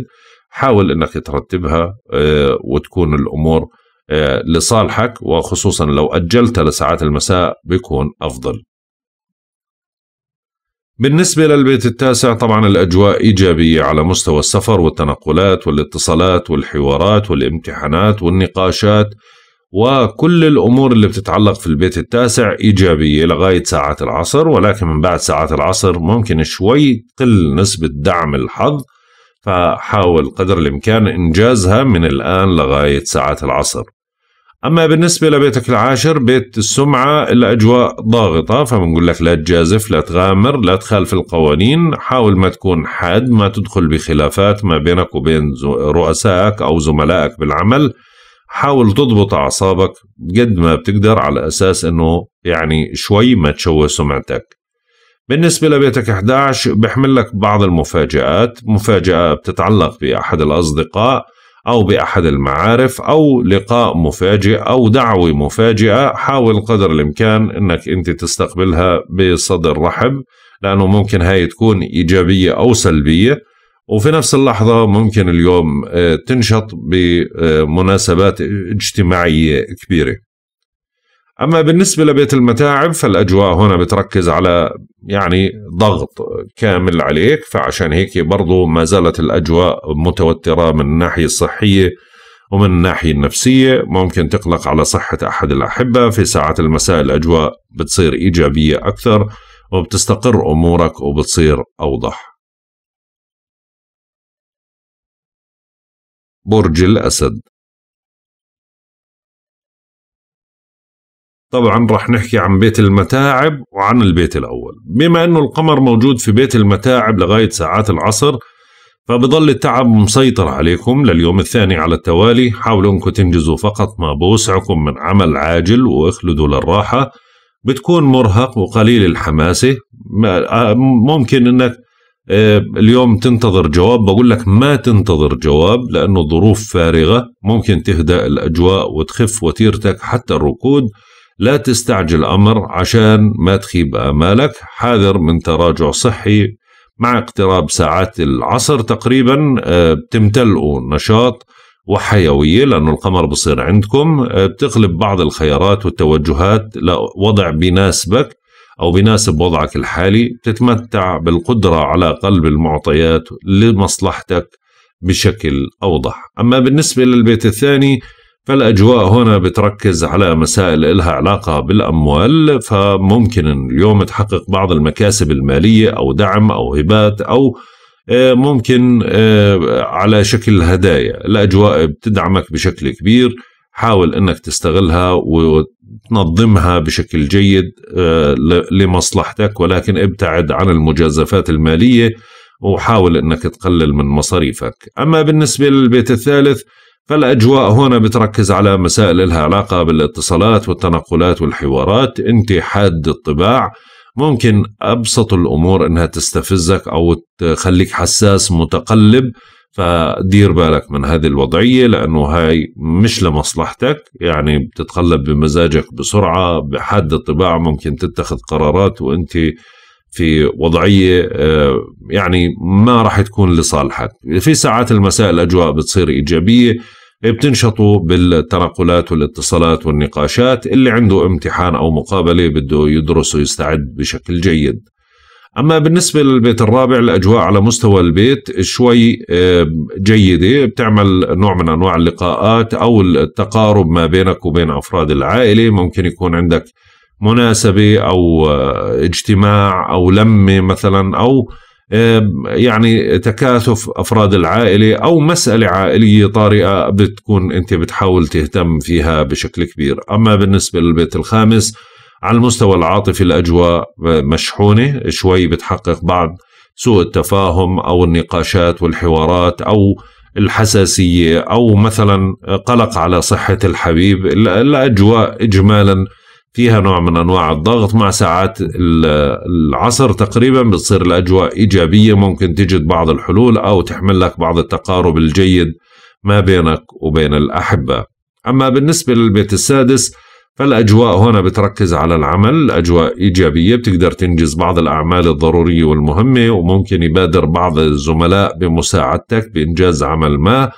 حاول أنك ترتبها آه، وتكون الأمور آه، لصالحك وخصوصا لو أجلت لساعات المساء بيكون أفضل بالنسبة للبيت التاسع طبعا الأجواء إيجابية على مستوى السفر والتنقلات والاتصالات والحوارات والامتحانات والنقاشات وكل الأمور اللي بتتعلق في البيت التاسع إيجابية لغاية ساعات العصر ولكن من بعد ساعات العصر ممكن شوي تقل نسبة دعم الحظ فحاول قدر الإمكان إنجازها من الآن لغاية ساعات العصر أما بالنسبة لبيتك العاشر بيت السمعة الأجواء ضاغطة فبنقول لك لا تجازف لا تغامر لا تخالف القوانين حاول ما تكون حاد ما تدخل بخلافات ما بينك وبين رؤسائك أو زملائك بالعمل حاول تضبط أعصابك قد ما بتقدر على أساس أنه يعني شوي ما تشوه سمعتك بالنسبة لبيتك 11 بحمل لك بعض المفاجآت مفاجأة بتتعلق بأحد الأصدقاء أو بأحد المعارف أو لقاء مفاجئ أو دعوة مفاجئة حاول قدر الإمكان أنك أنت تستقبلها بصدر رحب لأنه ممكن هاي تكون إيجابية أو سلبية وفي نفس اللحظة ممكن اليوم آه، تنشط بمناسبات اجتماعية كبيرة أما بالنسبة لبيت المتاعب فالأجواء هنا بتركز على يعني ضغط كامل عليك فعشان هيك برضو ما زالت الأجواء متوترة من الناحية الصحية ومن الناحية النفسية ممكن تقلق على صحة أحد الأحبة في ساعات المساء الأجواء بتصير إيجابية أكثر وبتستقر أمورك وبتصير أوضح برج الأسد طبعا رح نحكي عن بيت المتاعب وعن البيت الأول بما أنه القمر موجود في بيت المتاعب لغاية ساعات العصر فبضل التعب مسيطر عليكم لليوم الثاني على التوالي حاولوا أنكم تنجزوا فقط ما بوسعكم من عمل عاجل واخلدوا للراحة بتكون مرهق وقليل الحماسة آه، ممكن أنك آه، اليوم تنتظر جواب بقول لك ما تنتظر جواب لأنه ظروف فارغة ممكن تهدأ الأجواء وتخف وتيرتك حتى الركود لا تستعجل أمر عشان ما تخيب آمالك حاذر من تراجع صحي مع اقتراب ساعات العصر تقريبا آه، بتمتلئوا نشاط وحيوية لأنه القمر بصير عندكم آه، بتقلب بعض الخيارات والتوجهات لوضع بيناسبك أو بيناسب وضعك الحالي تتمتع بالقدرة على قلب المعطيات لمصلحتك بشكل أوضح أما بالنسبة للبيت الثاني فالأجواء هنا بتركز على مسائل إلها علاقة بالأموال فممكن اليوم تحقق بعض المكاسب المالية أو دعم أو هبات أو آه، ممكن آه، على شكل هدايا الأجواء بتدعمك بشكل كبير حاول أنك تستغلها وتنظمها بشكل جيد آه، لمصلحتك ولكن ابتعد عن المجازفات المالية وحاول أنك تقلل من مصاريفك أما بالنسبة للبيت الثالث فالأجواء هنا بتركز على مسائل لها علاقة بالاتصالات والتنقلات والحوارات أنت حاد الطباع ممكن أبسط الأمور أنها تستفزك أو تخليك حساس متقلب فدير بالك من هذه الوضعية لأنه هاي مش لمصلحتك يعني بتتقلب بمزاجك بسرعة بحد الطباع ممكن تتخذ قرارات وأنت في وضعية آه، يعني ما راح تكون لصالحك في ساعات المساء الأجواء بتصير إيجابية بتنشطوا بالتنقلات والاتصالات والنقاشات اللي عنده امتحان أو مقابلة بده يدرس ويستعد بشكل جيد أما بالنسبة للبيت الرابع الأجواء على مستوى البيت شوي آه، جيدة بتعمل نوع من أنواع اللقاءات أو التقارب ما بينك وبين أفراد العائلة ممكن يكون عندك مناسبه او آه، اجتماع او لمه مثلا او يعني تكاثف افراد العائله او مساله عائليه طارئه بتكون انت بتحاول تهتم فيها بشكل كبير، اما بالنسبه للبيت الخامس على المستوى العاطفي الاجواء مشحونه شوي بتحقق بعض سوء التفاهم او النقاشات والحوارات او الحساسيه او مثلا قلق على صحه الحبيب، الاجواء اجمالا فيها نوع من انواع الضغط مع ساعات العصر تقريبا بتصير الاجواء ايجابيه ممكن تجد بعض الحلول او تحمل لك بعض التقارب الجيد ما بينك وبين الاحبه. اما بالنسبه للبيت السادس فالاجواء هنا بتركز على العمل، الاجواء ايجابيه بتقدر تنجز بعض الاعمال الضروريه والمهمه وممكن يبادر بعض الزملاء بمساعدتك بانجاز عمل ما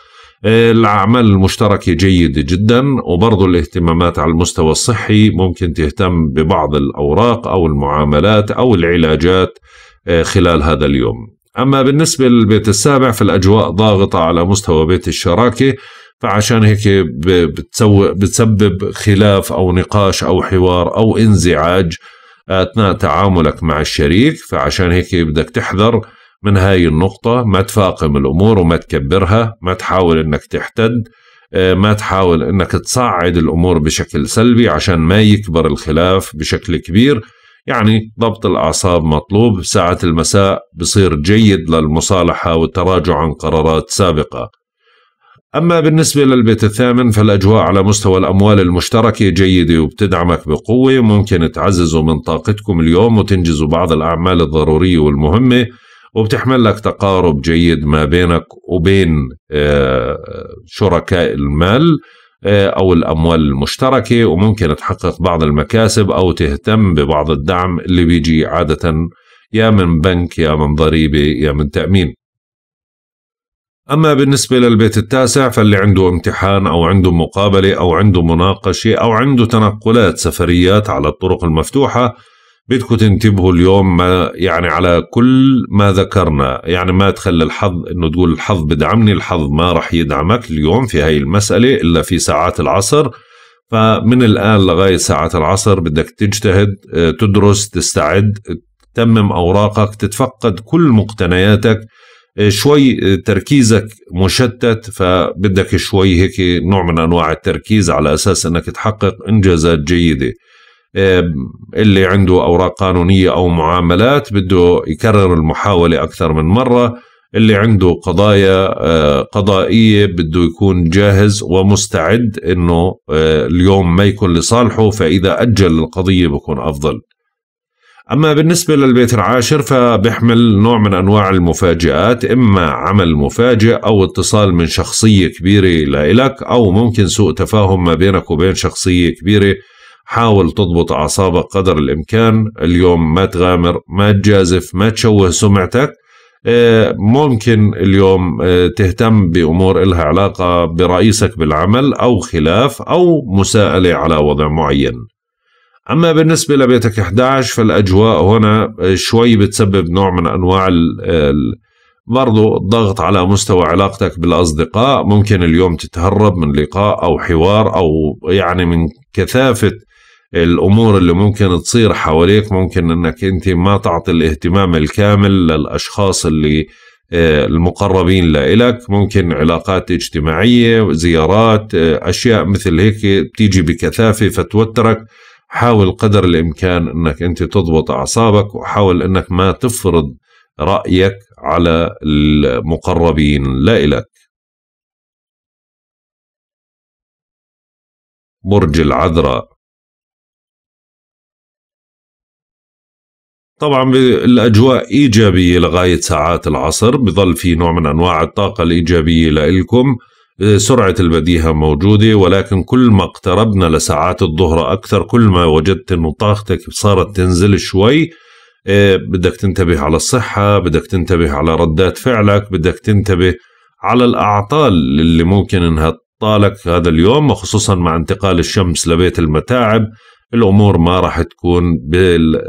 الأعمال المشتركة جيدة جدا وبرضو الاهتمامات على المستوى الصحي ممكن تهتم ببعض الأوراق أو المعاملات أو العلاجات آه، خلال هذا اليوم أما بالنسبة للبيت السابع فالأجواء ضاغطة على مستوى بيت الشراكة فعشان هيك بتسبب خلاف أو نقاش أو حوار أو انزعاج آه، أثناء تعاملك مع الشريك فعشان هيك بدك تحذر من هاي النقطة ما تفاقم الأمور وما تكبرها ما تحاول أنك تحتد آه، ما تحاول أنك تصعد الأمور بشكل سلبي عشان ما يكبر الخلاف بشكل كبير يعني ضبط الأعصاب مطلوب ساعة المساء بصير جيد للمصالحة والتراجع عن قرارات سابقة أما بالنسبة للبيت الثامن فالأجواء على مستوى الأموال المشتركة جيدة وبتدعمك بقوة ممكن تعززوا من طاقتكم اليوم وتنجزوا بعض الأعمال الضرورية والمهمة وبتحمل لك تقارب جيد ما بينك وبين آه، شركاء المال آه، او الاموال المشتركه وممكن تحقق بعض المكاسب او تهتم ببعض الدعم اللي بيجي عاده يا من بنك يا من ضريبه يا من تامين أما بالنسبة للبيت التاسع فاللي عنده امتحان أو عنده مقابلة أو عنده مناقشة أو عنده تنقلات سفريات على الطرق المفتوحة بدكم تنتبهوا اليوم ما يعني على كل ما ذكرنا يعني ما تخلي الحظ انه تقول الحظ بدعمني الحظ ما رح يدعمك اليوم في هاي المسألة إلا في ساعات العصر فمن الآن لغاية ساعات العصر بدك تجتهد آه، تدرس تستعد تتمم أوراقك تتفقد كل مقتنياتك آه، شوي آه، تركيزك مشتت فبدك شوي هيك نوع من أنواع التركيز على أساس أنك تحقق إنجازات جيدة اللي عنده أوراق قانونية أو معاملات بده يكرر المحاولة أكثر من مرة اللي عنده قضايا آه، قضائية بده يكون جاهز ومستعد أنه آه، اليوم ما يكون لصالحه فإذا أجل القضية بكون أفضل أما بالنسبة للبيت العاشر فبيحمل نوع من أنواع المفاجآت إما عمل مفاجئ أو اتصال من شخصية كبيرة لإلك أو ممكن سوء تفاهم ما بينك وبين شخصية كبيرة حاول تضبط أعصابك قدر الإمكان اليوم ما تغامر ما تجازف ما تشوه سمعتك آه، ممكن اليوم آه، تهتم بأمور إلها علاقة برئيسك بالعمل أو خلاف أو مساءلة على وضع معين أما بالنسبة لبيتك 11 فالأجواء هنا آه، شوي بتسبب نوع من أنواع ال برضو الضغط على مستوى علاقتك بالأصدقاء ممكن اليوم تتهرب من لقاء أو حوار أو يعني من كثافة الامور اللي ممكن تصير حواليك ممكن انك انت ما تعطي الاهتمام الكامل للاشخاص اللي آه، المقربين لإلك ممكن علاقات اجتماعية زيارات آه، أشياء مثل هيك بتيجي بكثافة فتوترك حاول قدر الإمكان أنك أنت تضبط أعصابك وحاول أنك ما تفرض رأيك على المقربين لإلك برج العذراء طبعا الاجواء ايجابيه لغايه ساعات العصر بظل في نوع من انواع الطاقه الايجابيه لإلكم آه، سرعة البديهة موجودة ولكن كل ما اقتربنا لساعات الظهر أكثر كل ما وجدت أنه طاقتك صارت تنزل شوي آه، بدك تنتبه على الصحة بدك تنتبه على ردات فعلك بدك تنتبه على الأعطال اللي ممكن أنها طالك هذا اليوم وخصوصا مع انتقال الشمس لبيت المتاعب الامور ما راح تكون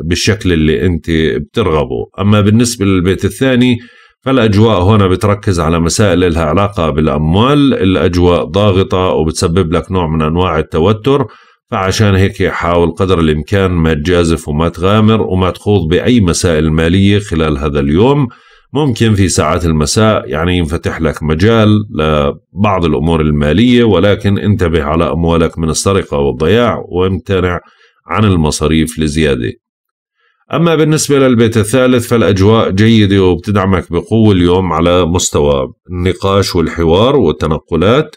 بالشكل اللي انت بترغبه اما بالنسبه للبيت الثاني فالاجواء هنا بتركز على مسائل لها علاقه بالاموال الاجواء ضاغطه وبتسبب لك نوع من انواع التوتر فعشان هيك حاول قدر الامكان ما تجازف وما تغامر وما تخوض باي مسائل ماليه خلال هذا اليوم ممكن في ساعات المساء يعني ينفتح لك مجال لبعض الأمور المالية ولكن انتبه على أموالك من السرقة والضياع وامتنع عن المصاريف لزيادة أما بالنسبة للبيت الثالث فالأجواء جيدة وبتدعمك بقوة اليوم على مستوى النقاش والحوار والتنقلات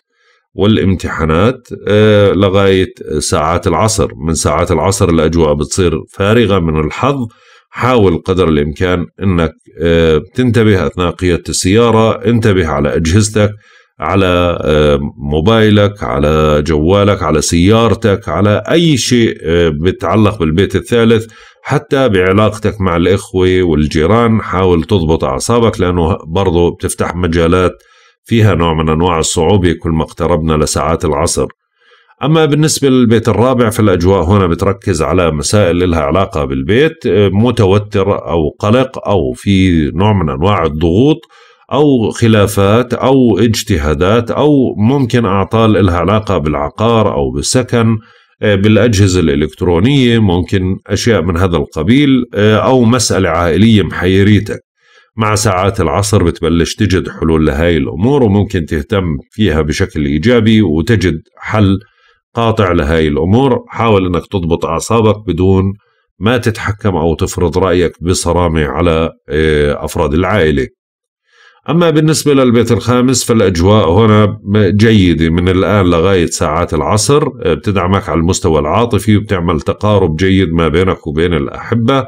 والامتحانات آه، لغاية ساعات العصر من ساعات العصر الأجواء بتصير فارغة من الحظ حاول قدر الامكان انك آه، تنتبه اثناء قياده السياره انتبه على اجهزتك على آه، موبايلك على جوالك على سيارتك على اي شيء بتعلق آه، بالبيت الثالث حتى بعلاقتك مع الاخوه والجيران حاول تضبط اعصابك لانه برضه بتفتح مجالات فيها نوع من انواع الصعوبه كل ما اقتربنا لساعات العصر أما بالنسبة للبيت الرابع فالأجواء هنا بتركز على مسائل لها علاقة بالبيت متوتر أو قلق أو في نوع من أنواع الضغوط أو خلافات أو اجتهادات أو ممكن أعطال لها علاقة بالعقار أو بالسكن بالأجهزة الإلكترونية ممكن أشياء من هذا القبيل أو مسألة عائلية محيريتك مع ساعات العصر بتبلش تجد حلول لهاي الأمور وممكن تهتم فيها بشكل إيجابي وتجد حل قاطع لهاي الأمور حاول أنك تضبط أعصابك بدون ما تتحكم أو تفرض رأيك بصرامة على آه، أفراد العائلة أما بالنسبة للبيت الخامس فالأجواء هنا جيدة من الآن لغاية ساعات العصر آه، بتدعمك على المستوى العاطفي وبتعمل تقارب جيد ما بينك وبين الأحبة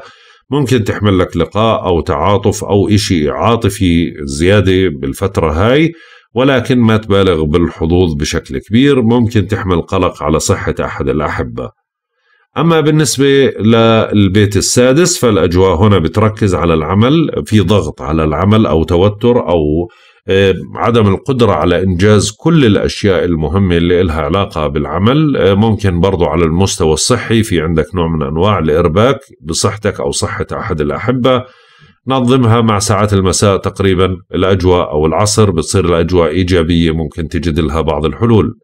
ممكن تحمل لك لقاء أو تعاطف أو إشي عاطفي زيادة بالفترة هاي ولكن ما تبالغ بالحظوظ بشكل كبير ممكن تحمل قلق على صحة أحد الأحبة أما بالنسبة للبيت السادس فالأجواء هنا بتركز على العمل في ضغط على العمل أو توتر أو آه، عدم القدرة على إنجاز كل الأشياء المهمة اللي إلها علاقة بالعمل آه، ممكن برضو على المستوى الصحي في عندك نوع من أنواع الإرباك بصحتك أو صحة أحد الأحبة نظمها مع ساعات المساء تقريبا الأجواء أو العصر بتصير الأجواء إيجابية ممكن تجد لها بعض الحلول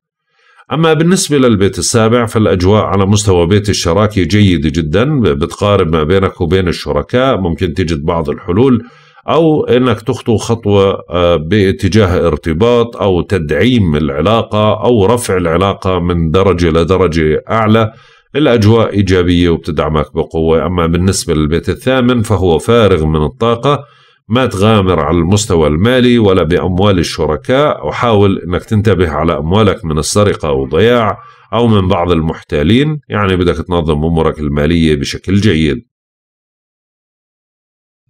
أما بالنسبة للبيت السابع فالأجواء على مستوى بيت الشراكة جيدة جدا بتقارب ما بينك وبين الشركاء ممكن تجد بعض الحلول أو أنك تخطو خطوة آه، باتجاه ارتباط أو تدعيم العلاقة أو رفع العلاقة من درجة لدرجة أعلى الأجواء إيجابية وبتدعمك بقوة أما بالنسبة للبيت الثامن فهو فارغ من الطاقة ما تغامر على المستوى المالي ولا بأموال الشركاء وحاول أنك تنتبه على أموالك من السرقة أو ضياع أو من بعض المحتالين يعني بدك تنظم أمورك المالية بشكل جيد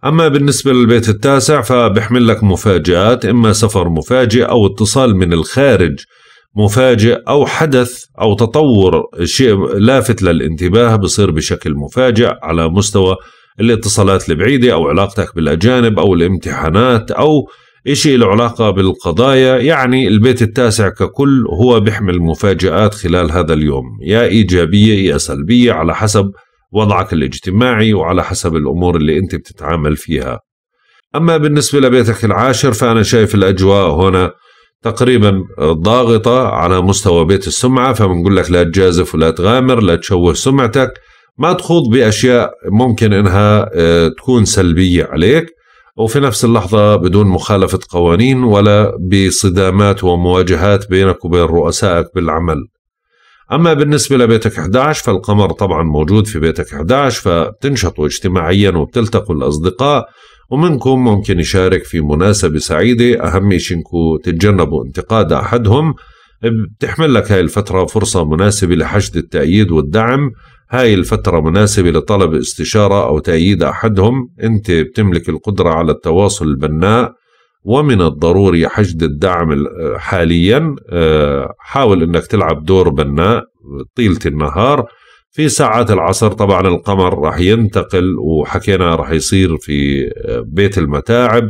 أما بالنسبة للبيت التاسع فبحمل لك مفاجآت إما سفر مفاجئ أو اتصال من الخارج مفاجئ أو حدث أو تطور شيء لافت للانتباه بصير بشكل مفاجئ على مستوى الاتصالات البعيدة أو علاقتك بالأجانب أو الامتحانات أو إشي له علاقة بالقضايا يعني البيت التاسع ككل هو بيحمل مفاجآت خلال هذا اليوم يا إيجابية يا سلبية على حسب وضعك الاجتماعي وعلى حسب الأمور اللي أنت بتتعامل فيها أما بالنسبة لبيتك العاشر فأنا شايف الأجواء هنا تقريبا ضاغطة على مستوى بيت السمعة فبنقول لك لا تجازف ولا تغامر لا تشوه سمعتك ما تخوض بأشياء ممكن إنها آه، تكون سلبية عليك وفي نفس اللحظة بدون مخالفة قوانين ولا بصدامات ومواجهات بينك وبين رؤسائك بالعمل أما بالنسبة لبيتك 11 فالقمر طبعا موجود في بيتك 11 فبتنشطوا اجتماعيا وبتلتقوا الأصدقاء ومنكم ممكن يشارك في مناسبة سعيدة أهم شيء إنكم تتجنبوا انتقاد أحدهم بتحمل لك هاي الفترة فرصة مناسبة لحشد التأييد والدعم هاي الفترة مناسبة لطلب استشارة أو تأييد أحدهم أنت بتملك القدرة على التواصل البناء ومن الضروري حشد الدعم حاليا آه، حاول أنك تلعب دور بناء طيلة النهار في ساعات العصر طبعا القمر راح ينتقل وحكينا راح يصير في آه، بيت المتاعب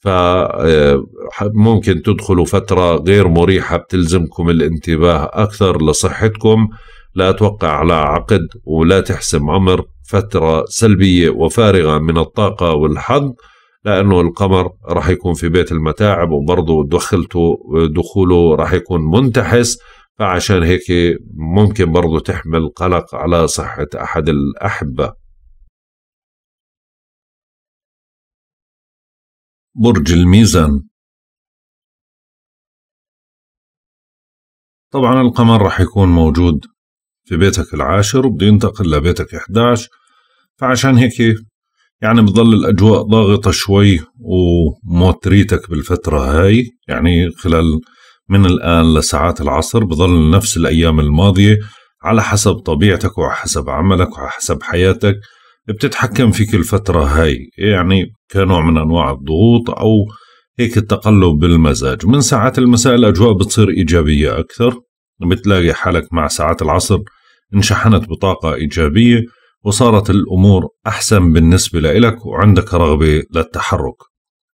فممكن آه، تدخلوا فترة غير مريحة بتلزمكم الانتباه أكثر لصحتكم لا توقع على عقد ولا تحسم عمر فترة سلبية وفارغة من الطاقة والحظ لأنه القمر راح يكون في بيت المتاعب وبرضه دخلته آه، دخوله راح يكون منتحس فعشان هيك ممكن برضو تحمل قلق على صحة أحد الأحبة برج الميزان طبعا القمر راح يكون موجود في بيتك العاشر وبده ينتقل لبيتك 11 فعشان هيك يعني بتضل الأجواء ضاغطة شوي وموتريتك بالفترة هاي يعني خلال من الآن لساعات العصر بظل نفس الأيام الماضية على حسب طبيعتك وحسب عملك وحسب حياتك بتتحكم فيك الفترة هاي يعني كنوع من أنواع الضغوط أو هيك التقلب بالمزاج من ساعات المساء الأجواء بتصير إيجابية أكثر بتلاقي حالك مع ساعات العصر انشحنت بطاقة إيجابية وصارت الأمور أحسن بالنسبة لإلك وعندك رغبة للتحرك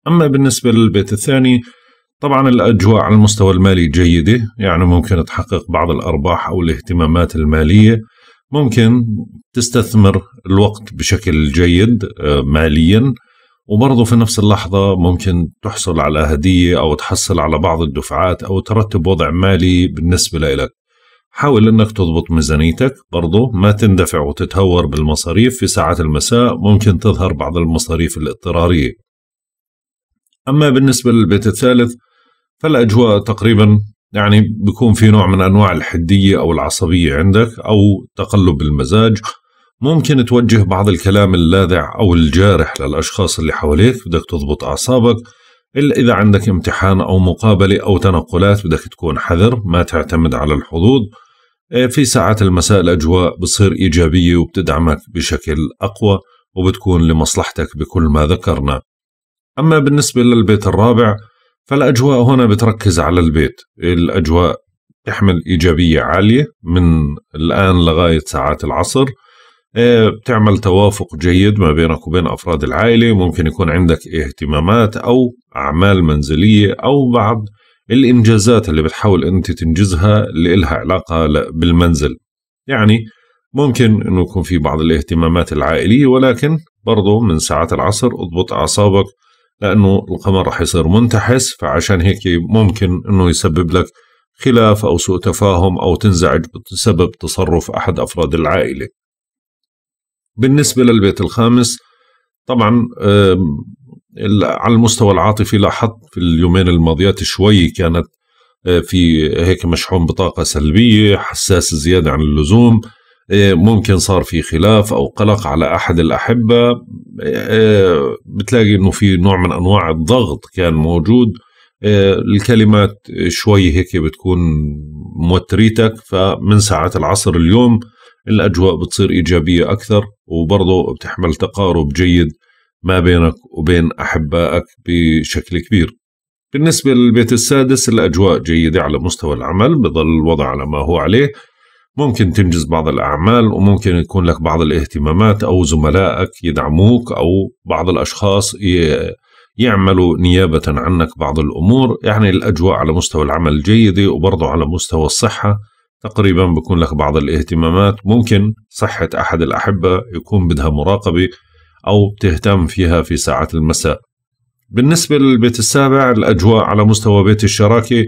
أما بالنسبة للبيت الثاني طبعا الأجواء على المستوى المالي جيدة يعني ممكن تحقق بعض الأرباح أو الاهتمامات المالية ممكن تستثمر الوقت بشكل جيد آه، ماليا وبرضه في نفس اللحظة ممكن تحصل على هدية أو تحصل على بعض الدفعات أو ترتب وضع مالي بالنسبة لك حاول أنك تضبط ميزانيتك برضه ما تندفع وتتهور بالمصاريف في ساعات المساء ممكن تظهر بعض المصاريف الاضطرارية أما بالنسبة للبيت الثالث فالاجواء تقريبا يعني بيكون في نوع من انواع الحديه او العصبيه عندك او تقلب المزاج ممكن توجه بعض الكلام اللاذع او الجارح للاشخاص اللي حواليك بدك تضبط اعصابك الا اذا عندك امتحان او مقابله او تنقلات بدك تكون حذر ما تعتمد على الحظوظ إيه، في ساعات المساء الاجواء بتصير ايجابيه وبتدعمك بشكل اقوى وبتكون لمصلحتك بكل ما ذكرنا اما بالنسبه للبيت الرابع فالاجواء هنا بتركز على البيت الاجواء تحمل ايجابيه عاليه من الان لغايه ساعات العصر آه، بتعمل توافق جيد ما بينك وبين افراد العائله ممكن يكون عندك اهتمامات او اعمال منزليه او بعض الانجازات اللي بتحاول انت تنجزها اللي لها علاقه بالمنزل يعني ممكن انه يكون في بعض الاهتمامات العائليه ولكن برضه من ساعات العصر اضبط اعصابك لأنه القمر راح يصير منتحس فعشان هيك ممكن أنه يسبب لك خلاف أو سوء تفاهم أو تنزعج بسبب تصرف أحد أفراد العائلة بالنسبة للبيت الخامس طبعا على المستوى العاطفي لاحظت في اليومين الماضيات شوي كانت آه، في هيك مشحون بطاقة سلبية حساس زيادة عن اللزوم إيه، ممكن صار في خلاف او قلق على احد الاحبه إيه، بتلاقي انه في نوع من انواع الضغط كان موجود إيه، الكلمات شوي هيك بتكون موتريتك فمن ساعات العصر اليوم الاجواء بتصير ايجابيه اكثر وبرضه بتحمل تقارب جيد ما بينك وبين احبائك بشكل كبير. بالنسبه للبيت السادس الاجواء جيده على مستوى العمل بظل الوضع على ما هو عليه ممكن تنجز بعض الأعمال وممكن يكون لك بعض الاهتمامات أو زملائك يدعموك أو بعض الأشخاص يعملوا نيابة عنك بعض الأمور يعني الأجواء على مستوى العمل جيدة وبرضه على مستوى الصحة تقريبا بكون لك بعض الاهتمامات ممكن صحة أحد الأحبة يكون بدها مراقبة أو تهتم فيها في ساعات المساء بالنسبة للبيت السابع الأجواء على مستوى بيت الشراكة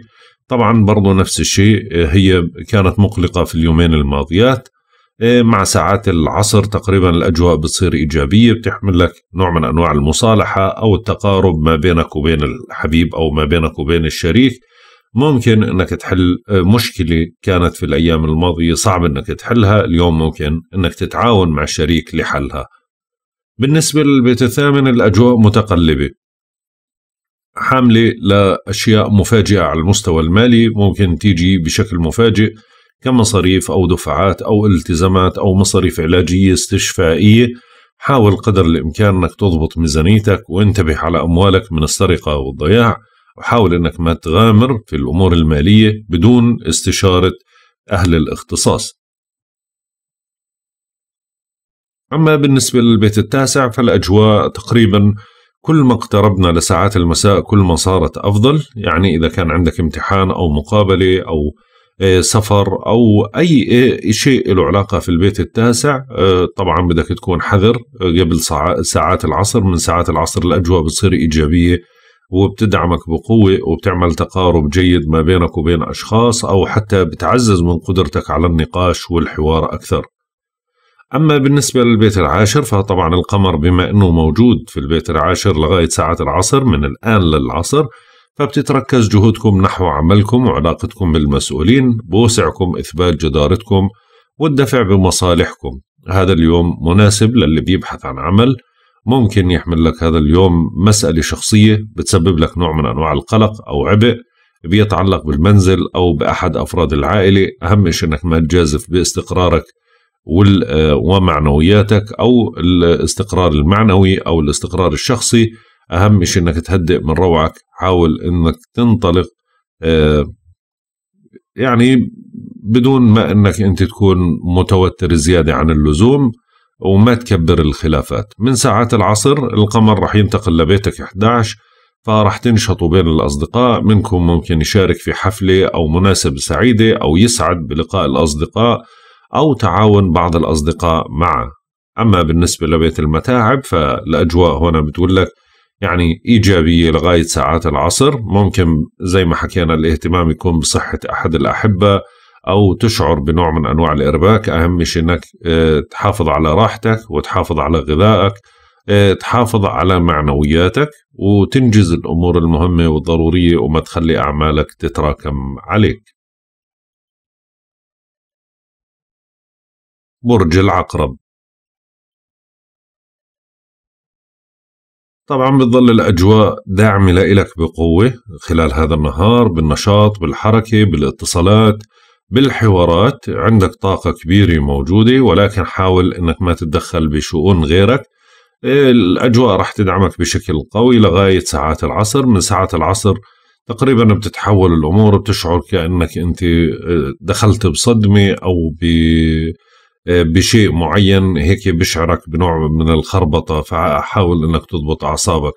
طبعا برضو نفس الشيء آه، هي كانت مقلقة في اليومين الماضيات آه، مع ساعات العصر تقريبا الأجواء بتصير إيجابية بتحمل لك نوع من أنواع المصالحة أو التقارب ما بينك وبين الحبيب أو ما بينك وبين الشريك ممكن أنك تحل آه، مشكلة كانت في الأيام الماضية صعب أنك تحلها اليوم ممكن أنك تتعاون مع الشريك لحلها بالنسبة للبيت الثامن الأجواء متقلبة حاملة لأشياء مفاجئة على المستوى المالي ممكن تيجي بشكل مفاجئ كمصاريف أو دفعات أو التزامات أو مصاريف علاجية استشفائية حاول قدر الإمكان أنك تضبط ميزانيتك وانتبه على أموالك من السرقة والضياع وحاول أنك ما تغامر في الأمور المالية بدون استشارة أهل الاختصاص أما بالنسبة للبيت التاسع فالأجواء تقريباً كل ما اقتربنا لساعات المساء كل ما صارت أفضل يعني إذا كان عندك امتحان أو مقابلة أو آه، سفر أو أي آه، شيء له علاقة في البيت التاسع آه، طبعا بدك تكون حذر قبل ساعات العصر من ساعات العصر الأجواء بتصير إيجابية وبتدعمك بقوة وبتعمل تقارب جيد ما بينك وبين أشخاص أو حتى بتعزز من قدرتك على النقاش والحوار أكثر أما بالنسبة للبيت العاشر فطبعا القمر بما أنه موجود في البيت العاشر لغاية ساعة العصر من الآن للعصر فبتتركز جهودكم نحو عملكم وعلاقتكم بالمسؤولين بوسعكم إثبات جدارتكم والدفع بمصالحكم هذا اليوم مناسب للي بيبحث عن عمل ممكن يحمل لك هذا اليوم مسألة شخصية بتسبب لك نوع من أنواع القلق أو عبء بيتعلق بالمنزل أو بأحد أفراد العائلة أهم شيء أنك ما تجازف باستقرارك آه، ومعنوياتك او الاستقرار المعنوي او الاستقرار الشخصي اهم شيء انك تهدئ من روعك حاول انك تنطلق آه، يعني بدون ما انك انت تكون متوتر زياده عن اللزوم وما تكبر الخلافات من ساعات العصر القمر رح ينتقل لبيتك 11 فرح تنشطوا بين الأصدقاء منكم ممكن يشارك في حفلة أو مناسبة سعيدة أو يسعد بلقاء الأصدقاء أو تعاون بعض الأصدقاء معه أما بالنسبة لبيت المتاعب فالأجواء هنا بتقول لك يعني إيجابية لغاية ساعات العصر ممكن زي ما حكينا الاهتمام يكون بصحة أحد الأحبة أو تشعر بنوع من أنواع الإرباك أهم شيء أنك آه، تحافظ على راحتك وتحافظ على غذائك آه، تحافظ على معنوياتك وتنجز الأمور المهمة والضرورية وما تخلي أعمالك تتراكم عليك برج العقرب طبعا بتظل الأجواء داعمة لإلك بقوة خلال هذا النهار بالنشاط بالحركة بالاتصالات بالحوارات عندك طاقة كبيرة موجودة ولكن حاول أنك ما تتدخل بشؤون غيرك الأجواء رح تدعمك بشكل قوي لغاية ساعات العصر من ساعات العصر تقريبا بتتحول الأمور بتشعر كأنك أنت دخلت بصدمة أو ب بشيء معين هيك بشعرك بنوع من الخربطه فحاول انك تضبط اعصابك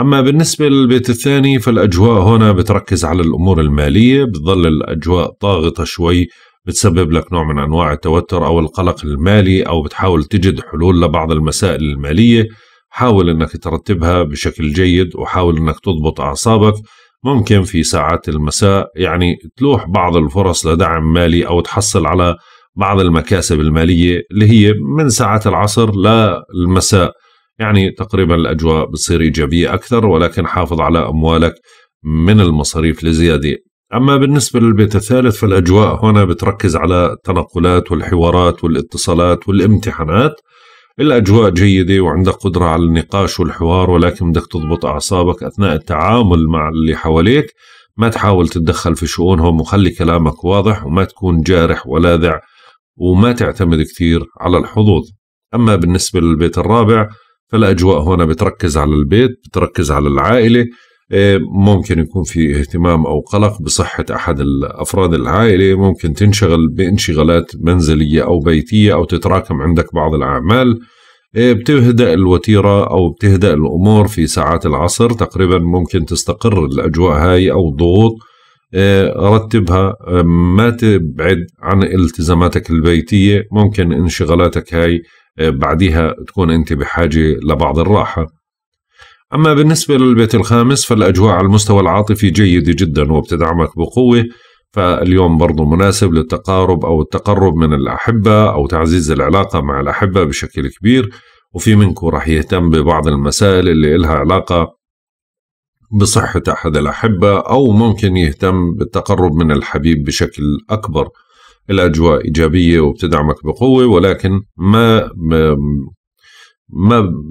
اما بالنسبه للبيت الثاني فالاجواء هنا بتركز على الامور الماليه بتظل الاجواء طاغطه شوي بتسبب لك نوع من انواع التوتر او القلق المالي او بتحاول تجد حلول لبعض المسائل الماليه حاول انك ترتبها بشكل جيد وحاول انك تضبط اعصابك ممكن في ساعات المساء يعني تلوح بعض الفرص لدعم مالي او تحصل على بعض المكاسب المالية اللي هي من ساعات العصر للمساء يعني تقريبا الأجواء بتصير إيجابية أكثر ولكن حافظ على أموالك من المصاريف لزيادة أما بالنسبة للبيت الثالث فالأجواء هنا بتركز على التنقلات والحوارات والاتصالات والامتحانات الأجواء جيدة وعندك قدرة على النقاش والحوار ولكن بدك تضبط أعصابك أثناء التعامل مع اللي حواليك ما تحاول تتدخل في شؤونهم وخلي كلامك واضح وما تكون جارح ولاذع وما تعتمد كثير على الحظوظ أما بالنسبة للبيت الرابع فالأجواء هنا بتركز على البيت بتركز على العائلة إيه، ممكن يكون في اهتمام أو قلق بصحة أحد أفراد العائلة ممكن تنشغل بانشغالات منزلية أو بيتية أو تتراكم عندك بعض الأعمال إيه، بتهدأ الوتيرة أو بتهدأ الأمور في ساعات العصر تقريبا ممكن تستقر الأجواء هاي أو الضغوط آه، رتبها آه، ما تبعد عن التزاماتك البيتية ممكن انشغالاتك هاي آه، بعدها تكون أنت بحاجة لبعض الراحة أما بالنسبة للبيت الخامس فالأجواء على المستوى العاطفي جيدة جدا وبتدعمك بقوة فاليوم برضو مناسب للتقارب أو التقرب من الأحبة أو تعزيز العلاقة مع الأحبة بشكل كبير وفي منكم راح يهتم ببعض المسائل اللي إلها علاقة بصحة أحد الأحبة أو ممكن يهتم بالتقرب من الحبيب بشكل أكبر الأجواء إيجابية وبتدعمك بقوة ولكن ما ما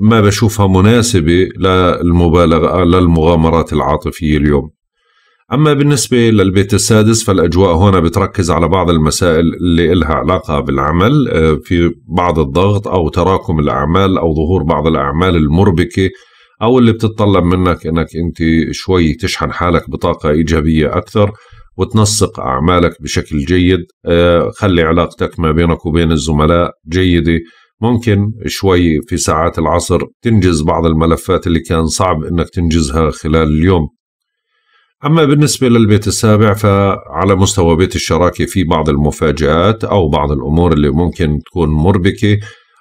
ما بشوفها مناسبة للمبالغة للمغامرات العاطفية اليوم أما بالنسبة للبيت السادس فالأجواء هنا بتركز على بعض المسائل اللي إلها علاقة بالعمل آه، في بعض الضغط أو تراكم الأعمال أو ظهور بعض الأعمال المربكة او اللي بتتطلب منك انك انت شوي تشحن حالك بطاقه ايجابيه اكثر وتنسق اعمالك بشكل جيد آه، خلي علاقتك ما بينك وبين الزملاء جيده ممكن شوي في ساعات العصر تنجز بعض الملفات اللي كان صعب انك تنجزها خلال اليوم أما بالنسبة للبيت السابع فعلى مستوى بيت الشراكة في بعض المفاجآت أو بعض الأمور اللي ممكن تكون مربكة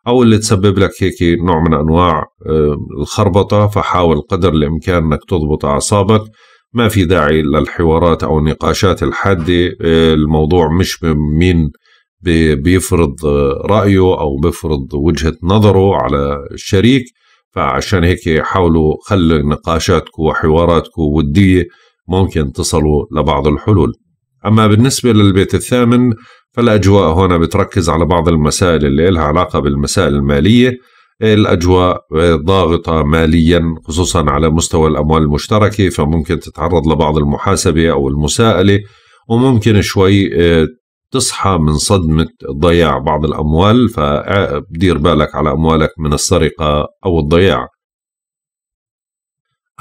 او اللي تسبب لك هيك نوع من انواع آه، الخربطه فحاول قدر الامكان انك تضبط اعصابك ما في داعي للحوارات او النقاشات الحاده آه، الموضوع مش مين بيفرض آه، رايه او بيفرض وجهه نظره على الشريك فعشان هيك حاولوا خلوا نقاشاتكم وحواراتكم وديه ممكن تصلوا لبعض الحلول اما بالنسبه للبيت الثامن فالأجواء هنا بتركز على بعض المسائل اللي لها علاقة بالمسائل المالية الأجواء ضاغطة ماليا خصوصا على مستوى الأموال المشتركة فممكن تتعرض لبعض المحاسبة أو المساءلة وممكن شوي آه، تصحى من صدمة ضياع بعض الأموال فدير آه، بالك على أموالك من السرقة أو الضياع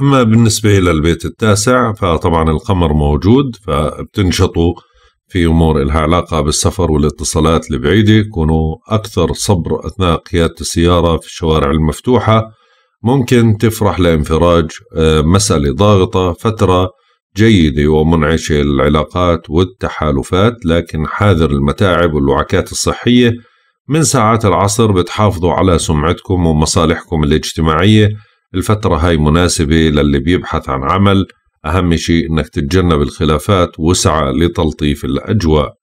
أما بالنسبة للبيت التاسع فطبعا القمر موجود فبتنشطوا في امور لها علاقه بالسفر والاتصالات البعيده كونوا اكثر صبر اثناء قياده السياره في الشوارع المفتوحه ممكن تفرح لانفراج آه، مساله ضاغطه فتره جيده ومنعشه للعلاقات والتحالفات لكن حاذر المتاعب والوعكات الصحيه من ساعات العصر بتحافظوا على سمعتكم ومصالحكم الاجتماعيه الفتره هاي مناسبه للي بيبحث عن عمل أهم شيء أنك تتجنب الخلافات وسعى لتلطيف الأجواء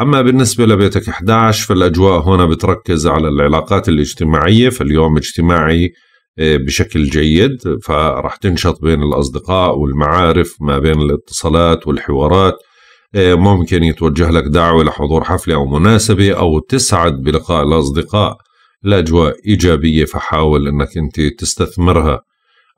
أما بالنسبة لبيتك 11 فالأجواء هنا بتركز على العلاقات الاجتماعية فاليوم اجتماعي آه، بشكل جيد فرح تنشط بين الأصدقاء والمعارف ما بين الاتصالات والحوارات آه، ممكن يتوجه لك دعوة لحضور حفلة أو مناسبة أو تسعد بلقاء الأصدقاء الأجواء إيجابية فحاول أنك أنت تستثمرها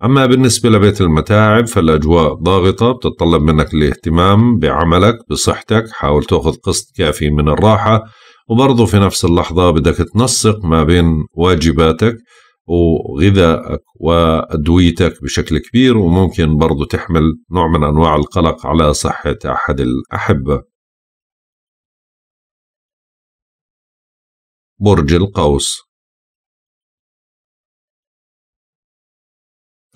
أما بالنسبة لبيت المتاعب فالأجواء ضاغطة بتطلب منك الاهتمام بعملك بصحتك حاول تأخذ قسط كافي من الراحة وبرضه في نفس اللحظة بدك تنسق ما بين واجباتك وغذائك وأدويتك بشكل كبير وممكن برضه تحمل نوع من أنواع القلق على صحة أحد الأحبة برج القوس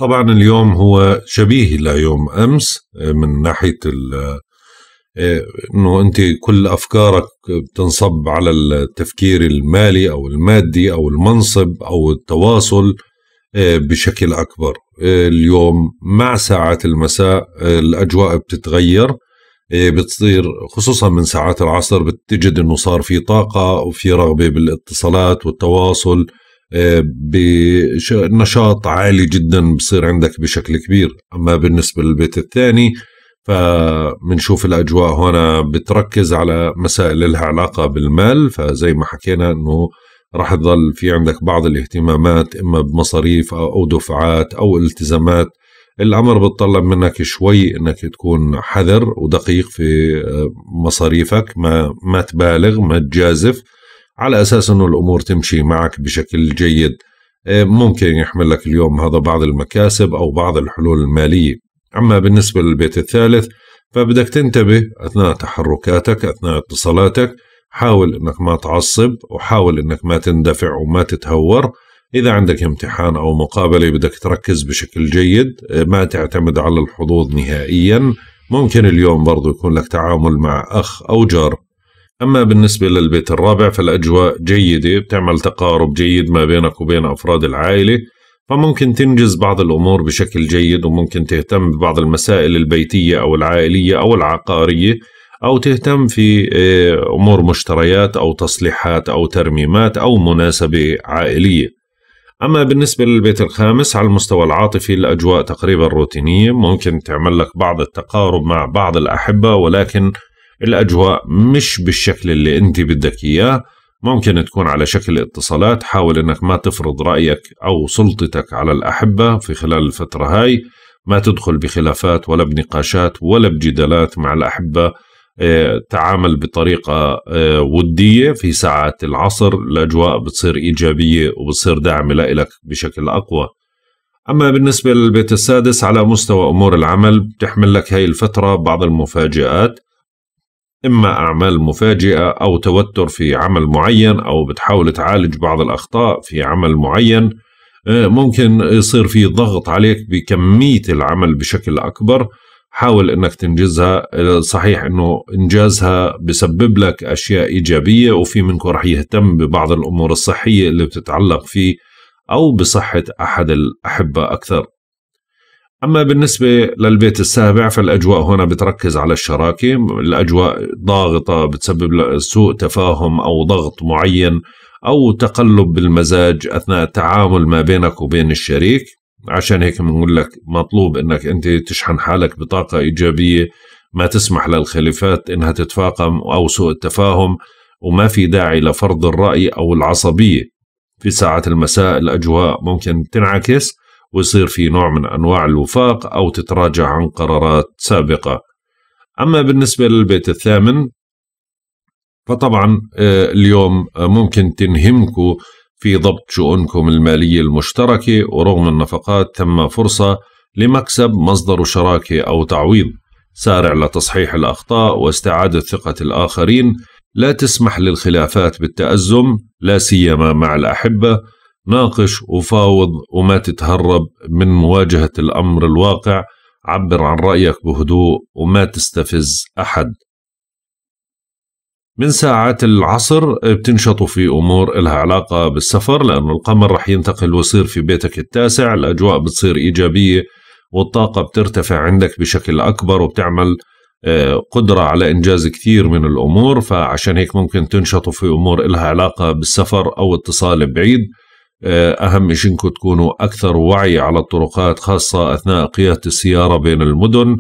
طبعا اليوم هو شبيه ليوم امس آه، من ناحيه آه، آه، انه انت كل افكارك بتنصب على التفكير المالي او المادي او المنصب او التواصل بشكل اكبر اليوم مع ساعات المساء الاجواء بتتغير بتصير خصوصا من ساعات العصر بتجد انه صار في طاقه وفي رغبه بالاتصالات والتواصل بنشاط عالي جدا بصير عندك بشكل كبير أما بالنسبة للبيت الثاني فبنشوف الأجواء هنا بتركز على مسائل لها علاقة بالمال فزي ما حكينا أنه راح تظل في عندك بعض الاهتمامات إما بمصاريف أو دفعات أو التزامات الأمر بتطلب منك شوي أنك تكون حذر ودقيق في آه، مصاريفك ما, ما تبالغ ما تجازف على اساس انه الامور تمشي معك بشكل جيد آه، ممكن يحمل لك اليوم هذا بعض المكاسب او بعض الحلول الماليه اما بالنسبه للبيت الثالث فبدك تنتبه اثناء تحركاتك اثناء اتصالاتك حاول انك ما تعصب وحاول انك ما تندفع وما تتهور إذا عندك امتحان أو مقابلة بدك تركز بشكل جيد آه، ما تعتمد على الحظوظ نهائيا ممكن اليوم برضو يكون لك تعامل مع أخ أو جار أما بالنسبة للبيت الرابع فالأجواء جيدة بتعمل تقارب جيد ما بينك وبين أفراد العائلة فممكن تنجز بعض الأمور بشكل جيد وممكن تهتم ببعض المسائل البيتية أو العائلية أو العقارية أو تهتم في آه، أمور مشتريات أو تصليحات أو ترميمات أو مناسبة عائلية أما بالنسبة للبيت الخامس على المستوى العاطفي الأجواء تقريبا روتينية ممكن تعمل لك بعض التقارب مع بعض الأحبة ولكن الاجواء مش بالشكل اللي انت بدك اياه ممكن تكون على شكل اتصالات حاول انك ما تفرض رايك او سلطتك على الاحبه في خلال الفتره هاي ما تدخل بخلافات ولا بنقاشات ولا بجدالات مع الاحبه آه، تعامل بطريقة آه، ودية في ساعات العصر الأجواء بتصير إيجابية وبتصير داعمة لإلك بشكل أقوى أما بالنسبة للبيت السادس على مستوى أمور العمل بتحمل لك هاي الفترة بعض المفاجآت إما أعمال مفاجئة أو توتر في عمل معين أو بتحاول تعالج بعض الأخطاء في عمل معين آه، ممكن يصير في ضغط عليك بكمية العمل بشكل أكبر حاول أنك تنجزها آه، صحيح أنه إنجازها بسبب لك أشياء إيجابية وفي منكم رح يهتم ببعض الأمور الصحية اللي بتتعلق فيه أو بصحة أحد الأحبة أكثر أما بالنسبة للبيت السابع فالأجواء هنا بتركز على الشراكة الأجواء ضاغطة بتسبب سوء تفاهم أو ضغط معين أو تقلب بالمزاج أثناء التعامل ما بينك وبين الشريك عشان هيك بنقول لك مطلوب انك انت تشحن حالك بطاقه ايجابيه ما تسمح للخلافات انها تتفاقم او سوء التفاهم وما في داعي لفرض الراي او العصبيه في ساعات المساء الاجواء ممكن تنعكس ويصير في نوع من أنواع الوفاق أو تتراجع عن قرارات سابقة أما بالنسبة للبيت الثامن فطبعا آه، اليوم آه، ممكن تنهمكم في ضبط شؤونكم المالية المشتركة ورغم النفقات تم فرصة لمكسب مصدر شراكة أو تعويض سارع لتصحيح الأخطاء واستعادة ثقة الآخرين لا تسمح للخلافات بالتأزم لا سيما مع الأحبة ناقش وفاوض وما تتهرب من مواجهة الأمر الواقع عبر عن رأيك بهدوء وما تستفز أحد من ساعات العصر بتنشطوا في أمور إلها علاقة بالسفر لأنه القمر رح ينتقل ويصير في بيتك التاسع الأجواء بتصير إيجابية والطاقة بترتفع عندك بشكل أكبر وبتعمل آه، قدرة على إنجاز كثير من الأمور فعشان هيك ممكن تنشطوا في أمور إلها علاقة بالسفر أو اتصال بعيد آه، أهم شيء إنكم تكونوا أكثر وعي على الطرقات خاصة أثناء قيادة السيارة بين المدن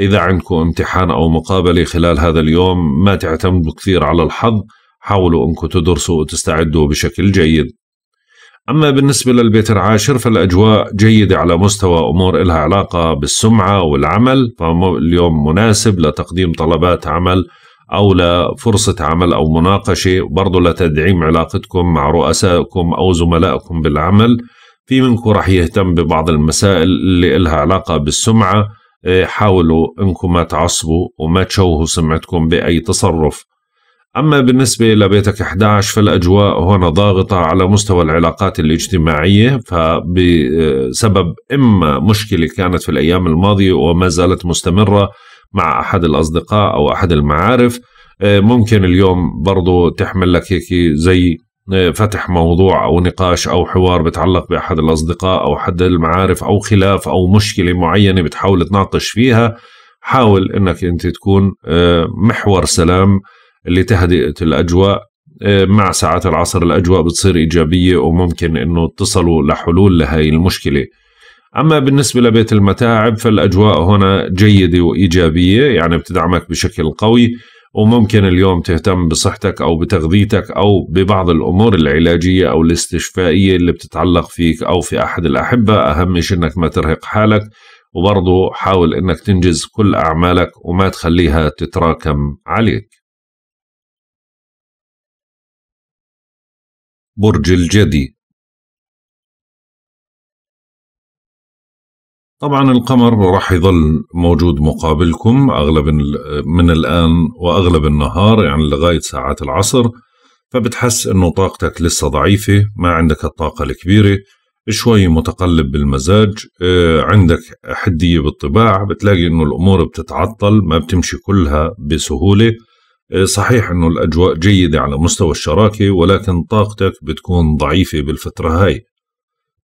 إذا عندكم امتحان أو مقابلة خلال هذا اليوم ما تعتمدوا كثير على الحظ حاولوا أنكم تدرسوا وتستعدوا بشكل جيد أما بالنسبة للبيت العاشر فالأجواء جيدة على مستوى أمور إلها علاقة بالسمعة والعمل فاليوم مناسب لتقديم طلبات عمل أو لفرصة عمل أو مناقشة برضو لتدعيم علاقتكم مع رؤسائكم أو زملائكم بالعمل في منكم رح يهتم ببعض المسائل اللي إلها علاقة بالسمعة إيه، حاولوا انكم ما تعصبوا وما تشوهوا سمعتكم بأي تصرف أما بالنسبة لبيتك 11 فالأجواء هنا ضاغطة على مستوى العلاقات الاجتماعية فبسبب إما مشكلة كانت في الأيام الماضية وما زالت مستمرة مع احد الاصدقاء او احد المعارف آه، ممكن اليوم برضو تحمل لك هيك زي آه، فتح موضوع او نقاش او حوار بتعلق باحد الاصدقاء او احد المعارف او خلاف او مشكله معينه بتحاول تناقش فيها حاول انك انت تكون آه، محور سلام لتهدئه الاجواء مع ساعات العصر الاجواء بتصير ايجابيه وممكن انه تصلوا لحلول لهي المشكله أما بالنسبة لبيت المتاعب فالأجواء هنا جيدة وإيجابية يعني بتدعمك بشكل قوي وممكن اليوم تهتم بصحتك أو بتغذيتك أو ببعض الأمور العلاجية أو الاستشفائية اللي بتتعلق فيك أو في أحد الأحبة أهم شيء أنك ما ترهق حالك وبرضه حاول أنك تنجز كل أعمالك وما تخليها تتراكم عليك برج الجدي طبعا القمر راح يظل موجود مقابلكم اغلب من الان واغلب النهار يعني لغايه ساعات العصر فبتحس انه طاقتك لسه ضعيفه ما عندك الطاقه الكبيره شوي متقلب بالمزاج آه، عندك حديه بالطباع بتلاقي انه الامور بتتعطل ما بتمشي كلها بسهوله آه، صحيح انه الاجواء جيده على مستوى الشراكه ولكن طاقتك بتكون ضعيفه بالفتره هاي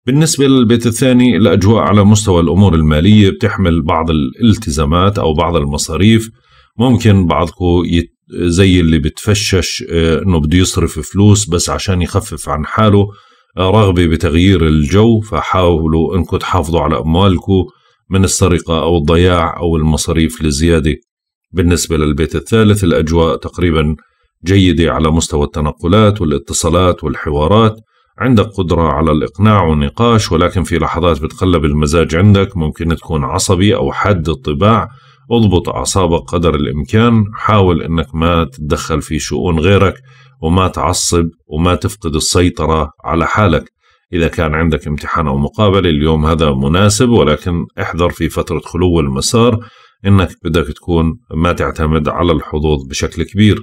بالنسبة للبيت الثاني الأجواء على مستوى الأمور المالية بتحمل بعض الالتزامات أو بعض المصاريف ممكن بعضكم يت... زي اللي بتفشش آه، انه بده يصرف فلوس بس عشان يخفف عن حاله آه، رغبة بتغيير الجو فحاولوا انكم تحافظوا على اموالكم من السرقة او الضياع او المصاريف الزيادة بالنسبة للبيت الثالث الاجواء تقريبا جيدة على مستوى التنقلات والاتصالات والحوارات عندك قدرة على الإقناع والنقاش ولكن في لحظات بتقلب المزاج عندك ممكن تكون عصبي أو حاد الطباع اضبط أعصابك قدر الإمكان حاول أنك ما تتدخل في شؤون غيرك وما تعصب وما تفقد السيطرة على حالك إذا كان عندك امتحان أو مقابلة اليوم هذا مناسب ولكن احذر في فترة خلو المسار أنك بدك تكون ما تعتمد على الحظوظ بشكل كبير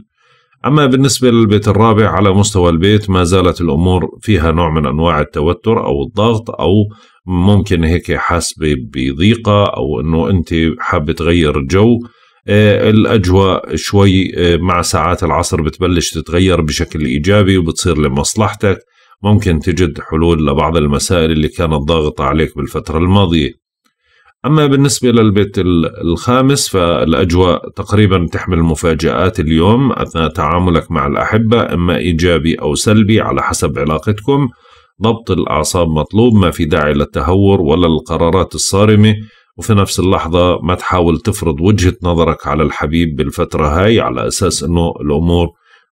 أما بالنسبة للبيت الرابع على مستوى البيت ما زالت الأمور فيها نوع من أنواع التوتر أو الضغط أو ممكن هيك حاسبة بضيقة أو أنه أنت حابة تغير الجو آه، الأجواء شوي آه، مع ساعات العصر بتبلش تتغير بشكل إيجابي وبتصير لمصلحتك ممكن تجد حلول لبعض المسائل اللي كانت ضاغطة عليك بالفترة الماضية أما بالنسبة للبيت الخامس فالأجواء تقريبا تحمل مفاجآت اليوم أثناء تعاملك مع الأحبة إما إيجابي أو سلبي على حسب علاقتكم ضبط الأعصاب مطلوب ما في داعي للتهور ولا القرارات الصارمة وفي نفس اللحظة ما تحاول تفرض وجهة نظرك على الحبيب بالفترة هاي على أساس أنه الأمور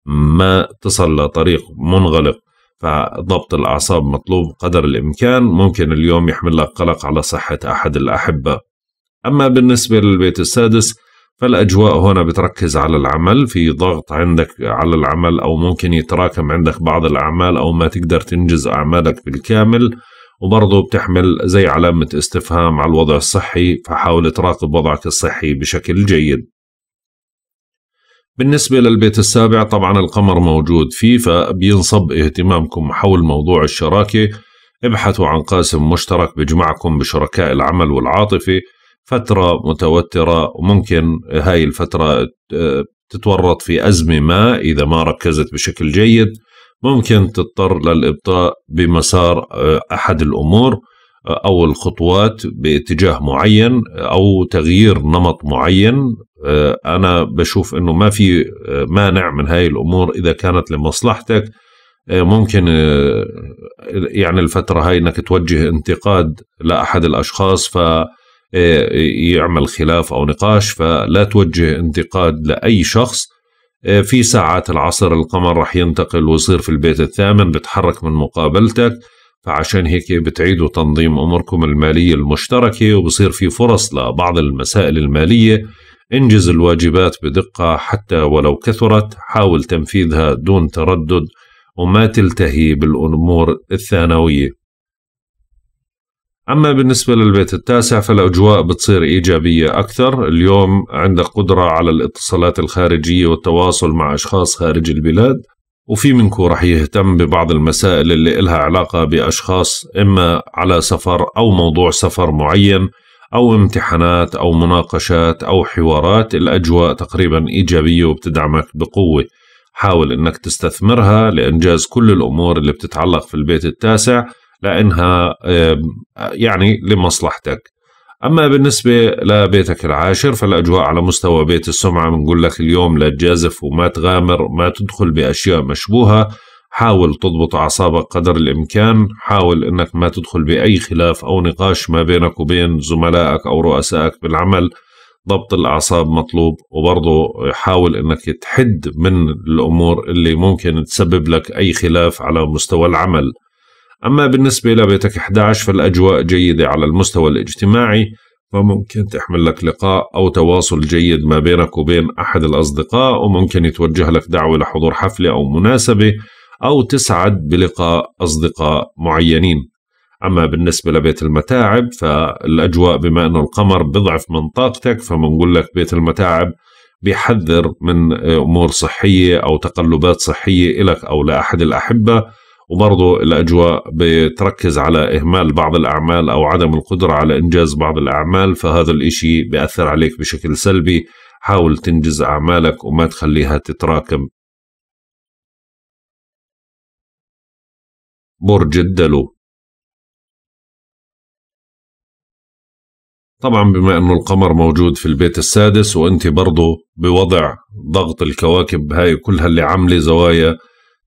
ما تصل لطريق منغلق فضبط الأعصاب مطلوب قدر الإمكان ممكن اليوم يحمل لك قلق على صحة أحد الأحبة أما بالنسبة للبيت السادس فالأجواء هنا بتركز على العمل في ضغط عندك على العمل أو ممكن يتراكم عندك بعض الأعمال أو ما تقدر تنجز أعمالك بالكامل وبرضه بتحمل زي علامة استفهام على الوضع الصحي فحاول تراقب وضعك الصحي بشكل جيد بالنسبة للبيت السابع طبعا القمر موجود فيه فبينصب اهتمامكم حول موضوع الشراكة ابحثوا عن قاسم مشترك بجمعكم بشركاء العمل والعاطفة فترة متوترة وممكن هاي الفترة آه، تتورط في أزمة ما إذا ما ركزت بشكل جيد ممكن تضطر للإبطاء بمسار آه، أحد الأمور او الخطوات باتجاه معين او تغيير نمط معين آه، انا بشوف انه ما في آه، مانع من هاي الامور اذا كانت لمصلحتك آه، ممكن يعني الفتره هاي انك توجه انتقاد لاحد الاشخاص ف يعمل خلاف او نقاش فلا توجه انتقاد لاي شخص في ساعات العصر القمر رح ينتقل ويصير في البيت الثامن بتحرك من مقابلتك فعشان هيك بتعيدوا تنظيم أموركم المالية المشتركة وبصير في فرص لبعض المسائل المالية انجز الواجبات بدقة حتى ولو كثرت حاول تنفيذها دون تردد وما تلتهي بالأمور الثانوية أما بالنسبة للبيت التاسع فالأجواء بتصير إيجابية أكثر اليوم عندك قدرة على الاتصالات الخارجية والتواصل مع أشخاص خارج البلاد وفي منكم رح يهتم ببعض المسائل اللي إلها علاقة بأشخاص إما على سفر أو موضوع سفر معين أو امتحانات أو مناقشات أو حوارات الأجواء تقريبا إيجابية وبتدعمك بقوة حاول إنك تستثمرها لإنجاز كل الأمور اللي بتتعلق في البيت التاسع لأنها يعني لمصلحتك أما بالنسبة لبيتك العاشر فالأجواء على مستوى بيت السمعة بنقول لك اليوم لا تجازف وما تغامر ما تدخل بأشياء مشبوهة حاول تضبط أعصابك قدر الإمكان حاول أنك ما تدخل بأي خلاف أو نقاش ما بينك وبين زملائك أو رؤسائك بالعمل ضبط الأعصاب مطلوب وبرضه حاول أنك تحد من الأمور اللي ممكن تسبب لك أي خلاف على مستوى العمل أما بالنسبة لبيتك 11 فالأجواء جيدة على المستوى الاجتماعي فممكن تحمل لك لقاء أو تواصل جيد ما بينك وبين أحد الأصدقاء وممكن يتوجه لك دعوة لحضور حفلة أو مناسبة أو تسعد بلقاء أصدقاء معينين أما بالنسبة لبيت المتاعب فالأجواء بما أنه القمر بضعف من طاقتك فبنقول لك بيت المتاعب بيحذر من أمور صحية أو تقلبات صحية إلك أو لأحد الأحبة وبرضه الأجواء بتركز على إهمال بعض الأعمال أو عدم القدرة على إنجاز بعض الأعمال فهذا الإشي بيأثر عليك بشكل سلبي حاول تنجز أعمالك وما تخليها تتراكم برج الدلو طبعا بما انه القمر موجود في البيت السادس وانت برضه بوضع ضغط الكواكب هاي كلها اللي عامله زوايا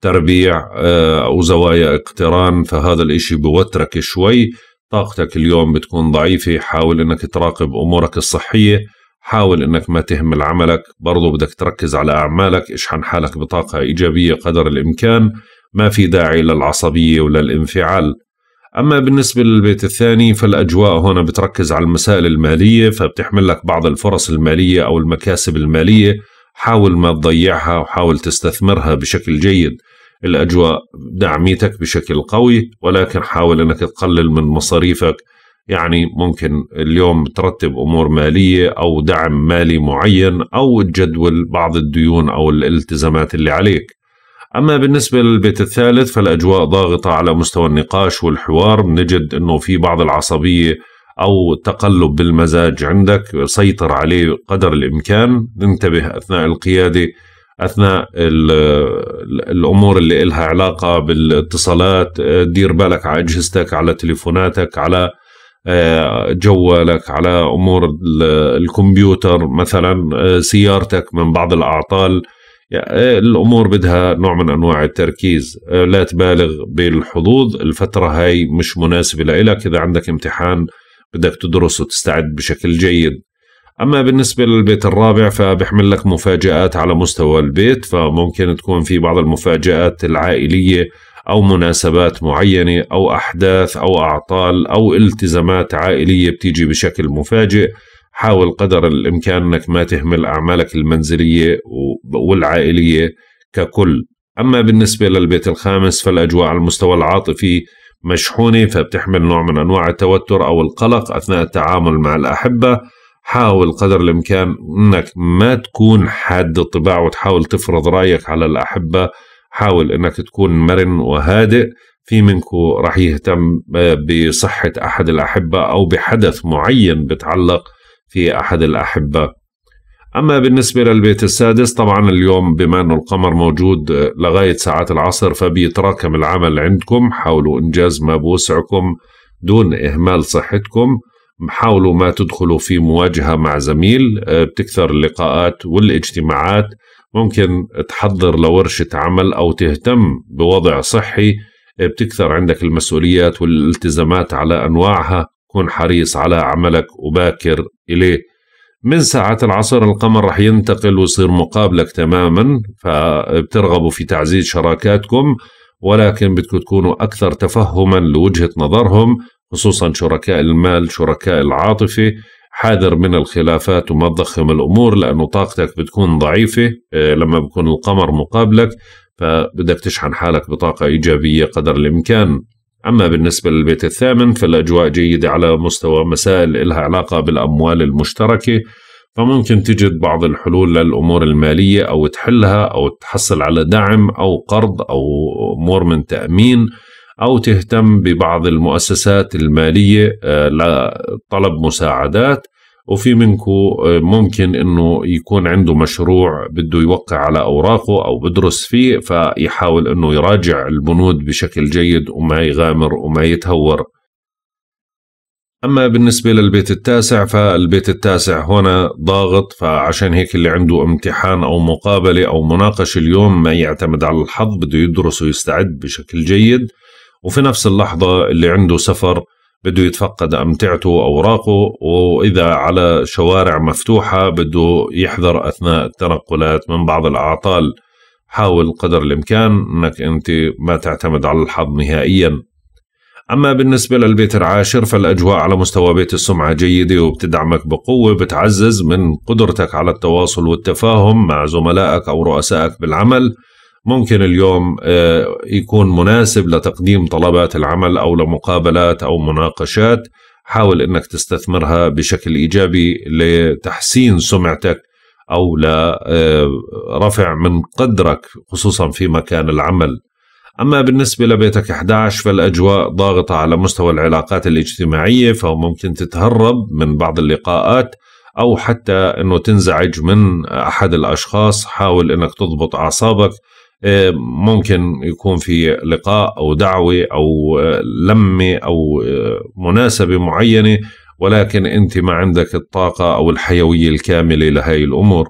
تربيع آه، أو زوايا اقتران فهذا الإشي بوترك شوي طاقتك اليوم بتكون ضعيفة حاول أنك تراقب أمورك الصحية حاول أنك ما تهمل عملك برضو بدك تركز على أعمالك اشحن حالك بطاقة إيجابية قدر الإمكان ما في داعي للعصبية ولا الانفعال أما بالنسبة للبيت الثاني فالأجواء هنا بتركز على المسائل المالية فبتحمل لك بعض الفرص المالية أو المكاسب المالية حاول ما تضيعها وحاول تستثمرها بشكل جيد الأجواء دعميتك بشكل قوي ولكن حاول أنك تقلل من مصاريفك يعني ممكن اليوم ترتب أمور مالية أو دعم مالي معين أو تجدول بعض الديون أو الالتزامات اللي عليك أما بالنسبة للبيت الثالث فالأجواء ضاغطة على مستوى النقاش والحوار نجد أنه في بعض العصبية أو تقلب بالمزاج عندك سيطر عليه قدر الإمكان انتبه أثناء القيادة اثناء الامور اللي لها علاقه بالاتصالات دير بالك على اجهزتك على تليفوناتك على آه، جوالك على امور الكمبيوتر مثلا آه، سيارتك من بعض الاعطال يعني الامور بدها نوع من انواع التركيز لا تبالغ بالحظوظ الفتره هاي مش مناسبه لإلك اذا عندك امتحان بدك تدرس وتستعد بشكل جيد أما بالنسبة للبيت الرابع فبحمل لك مفاجآت على مستوى البيت فممكن تكون في بعض المفاجآت العائلية أو مناسبات معينة أو أحداث أو أعطال أو التزامات عائلية بتيجي بشكل مفاجئ حاول قدر الإمكان أنك ما تهمل أعمالك المنزلية والعائلية ككل أما بالنسبة للبيت الخامس فالأجواء على المستوى العاطفي مشحونة فبتحمل نوع من أنواع التوتر أو القلق أثناء التعامل مع الأحبة حاول قدر الإمكان أنك ما تكون حاد الطباع وتحاول تفرض رأيك على الأحبة حاول أنك تكون مرن وهادئ في منكم رح يهتم بصحة أحد الأحبة أو بحدث معين بتعلق في أحد الأحبة أما بالنسبة للبيت السادس طبعا اليوم بما أنه القمر موجود لغاية ساعات العصر فبيتراكم العمل عندكم حاولوا إنجاز ما بوسعكم دون إهمال صحتكم حاولوا ما تدخلوا في مواجهة مع زميل بتكثر اللقاءات والاجتماعات ممكن تحضر لورشة عمل أو تهتم بوضع صحي بتكثر عندك المسؤوليات والالتزامات على أنواعها كن حريص على عملك وباكر إليه من ساعة العصر القمر رح ينتقل ويصير مقابلك تماما فبترغبوا في تعزيز شراكاتكم ولكن بدكم تكونوا أكثر تفهما لوجهة نظرهم خصوصا شركاء المال شركاء العاطفة حاذر من الخلافات وما تضخم الأمور لأنه طاقتك بتكون ضعيفة آه، لما بكون القمر مقابلك فبدك تشحن حالك بطاقة إيجابية قدر الإمكان أما بالنسبة للبيت الثامن فالأجواء جيدة على مستوى مسائل إلها علاقة بالأموال المشتركة فممكن تجد بعض الحلول للأمور المالية أو تحلها أو تحصل على دعم أو قرض أو أمور من تأمين أو تهتم ببعض المؤسسات المالية آه، لطلب مساعدات وفي منكم آه، ممكن انه يكون عنده مشروع بده يوقع على اوراقه او بدرس فيه فيحاول انه يراجع البنود بشكل جيد وما يغامر وما يتهور أما بالنسبة للبيت التاسع فالبيت التاسع هنا ضاغط فعشان هيك اللي عنده امتحان أو مقابلة أو مناقشة اليوم ما يعتمد على الحظ بده يدرس ويستعد بشكل جيد وفي نفس اللحظة اللي عنده سفر بده يتفقد امتعته واوراقه واذا على شوارع مفتوحه بده يحذر اثناء التنقلات من بعض الاعطال حاول قدر الامكان انك انت ما تعتمد على الحظ نهائيا اما بالنسبه للبيت العاشر فالاجواء على مستوى بيت السمعه جيده وبتدعمك بقوه بتعزز من قدرتك على التواصل والتفاهم مع زملائك او رؤسائك بالعمل ممكن اليوم آه، يكون مناسب لتقديم طلبات العمل او لمقابلات او مناقشات حاول انك تستثمرها بشكل ايجابي لتحسين سمعتك او لرفع آه، من قدرك خصوصا في مكان العمل. اما بالنسبه لبيتك 11 فالاجواء ضاغطه على مستوى العلاقات الاجتماعيه فممكن تتهرب من بعض اللقاءات او حتى انه تنزعج من احد الاشخاص، حاول انك تضبط اعصابك آه، ممكن يكون في لقاء او دعوه او آه، لمه او آه، مناسبه معينه ولكن انت ما عندك الطاقه او الحيويه الكامله لهي الامور.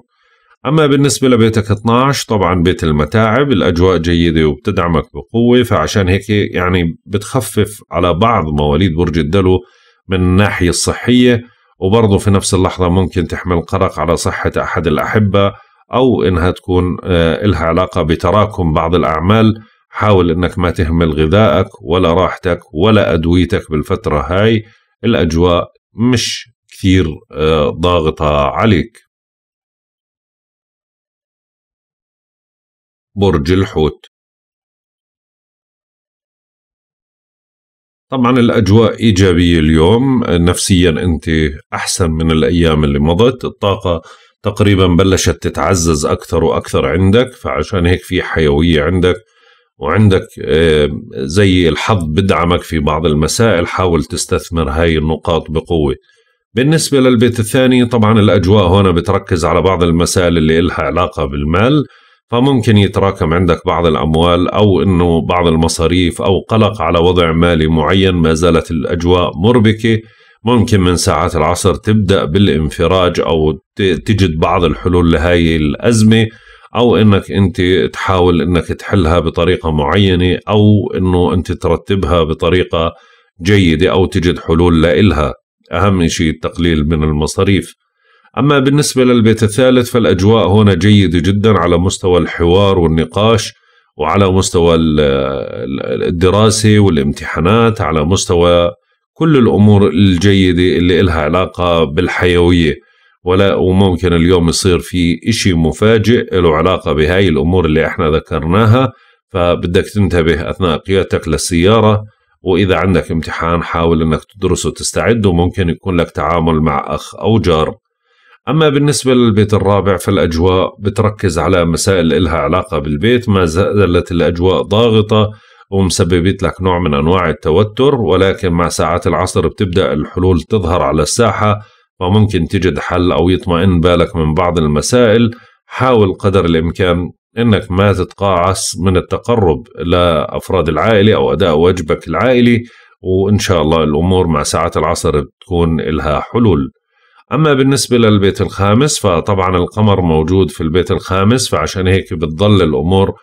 اما بالنسبه لبيتك 12 طبعا بيت المتاعب الاجواء جيده وبتدعمك بقوه فعشان هيك يعني بتخفف على بعض مواليد برج الدلو من الناحيه الصحيه وبرضه في نفس اللحظه ممكن تحمل قلق على صحه احد الاحبه أو إنها تكون آه، لها علاقة بتراكم بعض الأعمال حاول إنك ما تهمل غذائك ولا راحتك ولا أدويتك بالفترة هاي الأجواء مش كثير آه، ضاغطة عليك برج الحوت طبعا الأجواء إيجابية اليوم نفسيا أنت أحسن من الأيام اللي مضت الطاقة تقريبا بلشت تتعزز أكثر وأكثر عندك فعشان هيك في حيوية عندك وعندك آه، زي الحظ بدعمك في بعض المسائل حاول تستثمر هاي النقاط بقوة بالنسبة للبيت الثاني طبعا الأجواء هنا بتركز على بعض المسائل اللي إلها علاقة بالمال فممكن يتراكم عندك بعض الأموال أو أنه بعض المصاريف أو قلق على وضع مالي معين ما زالت الأجواء مربكة ممكن من ساعات العصر تبدأ بالانفراج أو تجد بعض الحلول لهاي الأزمة أو أنك أنت تحاول أنك تحلها بطريقة معينة أو أنه أنت ترتبها بطريقة جيدة أو تجد حلول لإلها أهم شيء التقليل من المصاريف أما بالنسبة للبيت الثالث فالأجواء هنا جيدة جدا على مستوى الحوار والنقاش وعلى مستوى الدراسة والامتحانات على مستوى كل الامور الجيده اللي إلها علاقه بالحيويه ولا وممكن اليوم يصير في إشي مفاجئ له علاقه بهاي الامور اللي احنا ذكرناها فبدك تنتبه اثناء قيادتك للسياره واذا عندك امتحان حاول انك تدرسه وتستعد وممكن يكون لك تعامل مع اخ او جار أما بالنسبة للبيت الرابع فالأجواء بتركز على مسائل إلها علاقة بالبيت ما زالت الأجواء ضاغطة ومسببت لك نوع من أنواع التوتر ولكن مع ساعات العصر بتبدأ الحلول تظهر على الساحة وممكن تجد حل أو يطمئن بالك من بعض المسائل حاول قدر الإمكان أنك ما تتقاعس من التقرب لأفراد العائلة أو أداء واجبك العائلي وإن شاء الله الأمور مع ساعات العصر بتكون لها حلول أما بالنسبة للبيت الخامس فطبعا القمر موجود في البيت الخامس فعشان هيك بتضل الأمور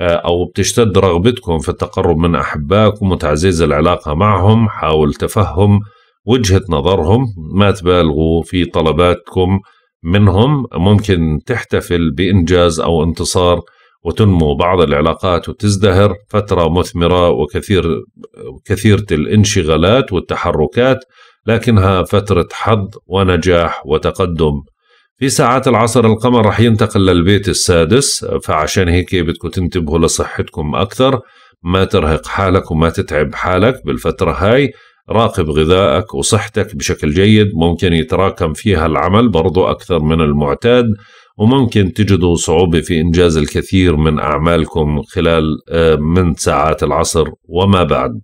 آه، أو بتشتد رغبتكم في التقرب من أحبائكم وتعزيز العلاقة معهم حاول تفهم وجهة نظرهم ما تبالغوا في طلباتكم منهم ممكن تحتفل بإنجاز أو انتصار وتنمو بعض العلاقات وتزدهر فترة مثمرة وكثير كثيرة الانشغالات والتحركات لكنها فترة حظ ونجاح وتقدم في ساعات العصر القمر رح ينتقل للبيت السادس فعشان هيك بدكم تنتبهوا لصحتكم أكثر ما ترهق حالك وما تتعب حالك بالفترة هاي راقب غذائك وصحتك بشكل جيد ممكن يتراكم فيها العمل برضو أكثر من المعتاد وممكن تجدوا صعوبة في إنجاز الكثير من أعمالكم خلال آه، من ساعات العصر وما بعد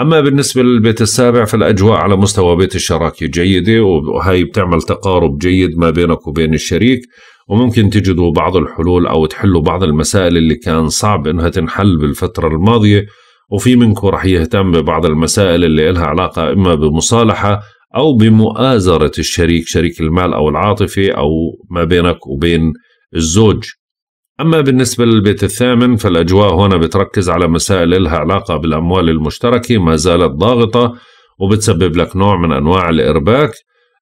أما بالنسبة للبيت السابع فالأجواء على مستوى بيت الشراكة جيدة وهي بتعمل تقارب جيد ما بينك وبين الشريك وممكن تجدوا بعض الحلول أو تحلوا بعض المسائل اللي كان صعب إنها تنحل بالفترة الماضية وفي منكم رح يهتم ببعض المسائل اللي لها علاقة إما بمصالحة أو بمؤازرة الشريك شريك المال أو العاطفة أو ما بينك وبين الزوج أما بالنسبة للبيت الثامن فالأجواء هنا بتركز على مسائل إلها علاقة بالأموال المشتركة ما زالت ضاغطة وبتسبب لك نوع من أنواع الإرباك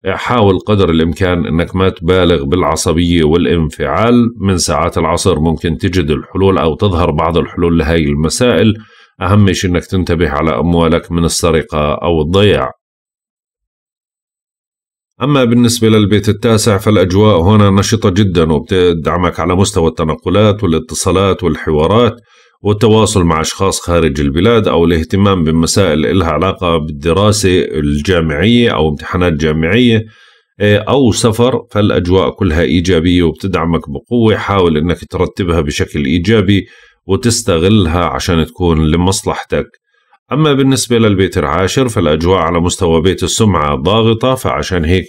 حاول قدر الإمكان أنك ما تبالغ بالعصبية والانفعال من ساعات العصر ممكن تجد الحلول أو تظهر بعض الحلول لهي المسائل أهم شيء أنك تنتبه على أموالك من السرقة أو الضياع أما بالنسبة للبيت التاسع فالأجواء هنا نشطة جدا وبتدعمك على مستوى التنقلات والاتصالات والحوارات والتواصل مع أشخاص خارج البلاد أو الاهتمام بمسائل إلها علاقة بالدراسة الجامعية أو امتحانات جامعية إيه، أو سفر فالأجواء كلها إيجابية وبتدعمك بقوة حاول أنك ترتبها بشكل إيجابي وتستغلها عشان تكون لمصلحتك أما بالنسبة للبيت العاشر فالأجواء على مستوى بيت السمعة ضاغطة فعشان هيك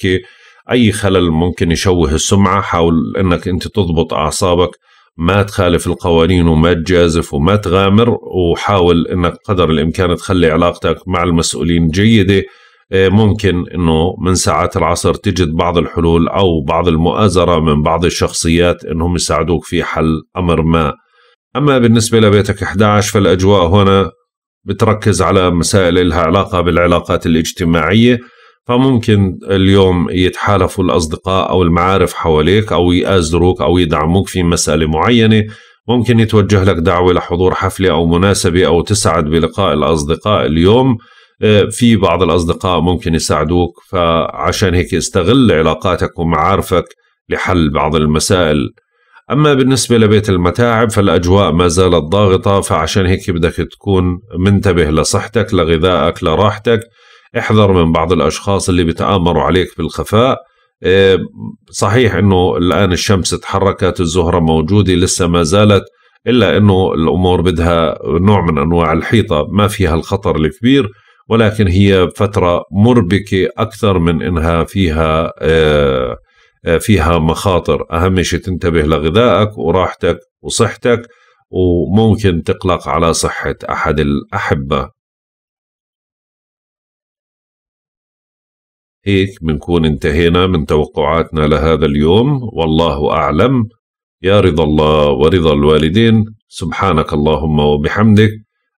أي خلل ممكن يشوه السمعة حاول أنك أنت تضبط أعصابك ما تخالف القوانين وما تجازف وما تغامر وحاول أنك قدر الإمكان تخلي علاقتك مع المسؤولين جيدة آه، ممكن أنه من ساعات العصر تجد بعض الحلول أو بعض المؤازرة من بعض الشخصيات أنهم يساعدوك في حل أمر ما أما بالنسبة لبيتك 11 فالأجواء هنا بتركز على مسائل لها علاقة بالعلاقات الاجتماعية فممكن اليوم يتحالفوا الأصدقاء أو المعارف حواليك أو يآزروك أو يدعموك في مسألة معينة ممكن يتوجه لك دعوة لحضور حفلة أو مناسبة أو تسعد بلقاء الأصدقاء اليوم آه، في بعض الأصدقاء ممكن يساعدوك فعشان هيك استغل علاقاتك ومعارفك لحل بعض المسائل أما بالنسبة لبيت المتاعب فالأجواء ما زالت ضاغطة فعشان هيك بدك تكون منتبه لصحتك لغذائك لراحتك احذر من بعض الأشخاص اللي بتآمروا عليك بالخفاء إيه، صحيح أنه الآن الشمس تحركت الزهرة موجودة لسه ما زالت إلا أنه الأمور بدها نوع من أنواع الحيطة ما فيها الخطر الكبير ولكن هي فترة مربكة أكثر من أنها فيها آه آه، فيها مخاطر أهم شيء تنتبه لغذائك وراحتك وصحتك وممكن تقلق على صحة أحد الأحبة هيك بنكون انتهينا من توقعاتنا لهذا اليوم والله أعلم يا رضا الله ورضا الوالدين سبحانك اللهم وبحمدك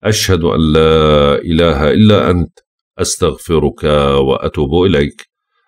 أشهد أن لا إله إلا أنت أستغفرك وأتوب إليك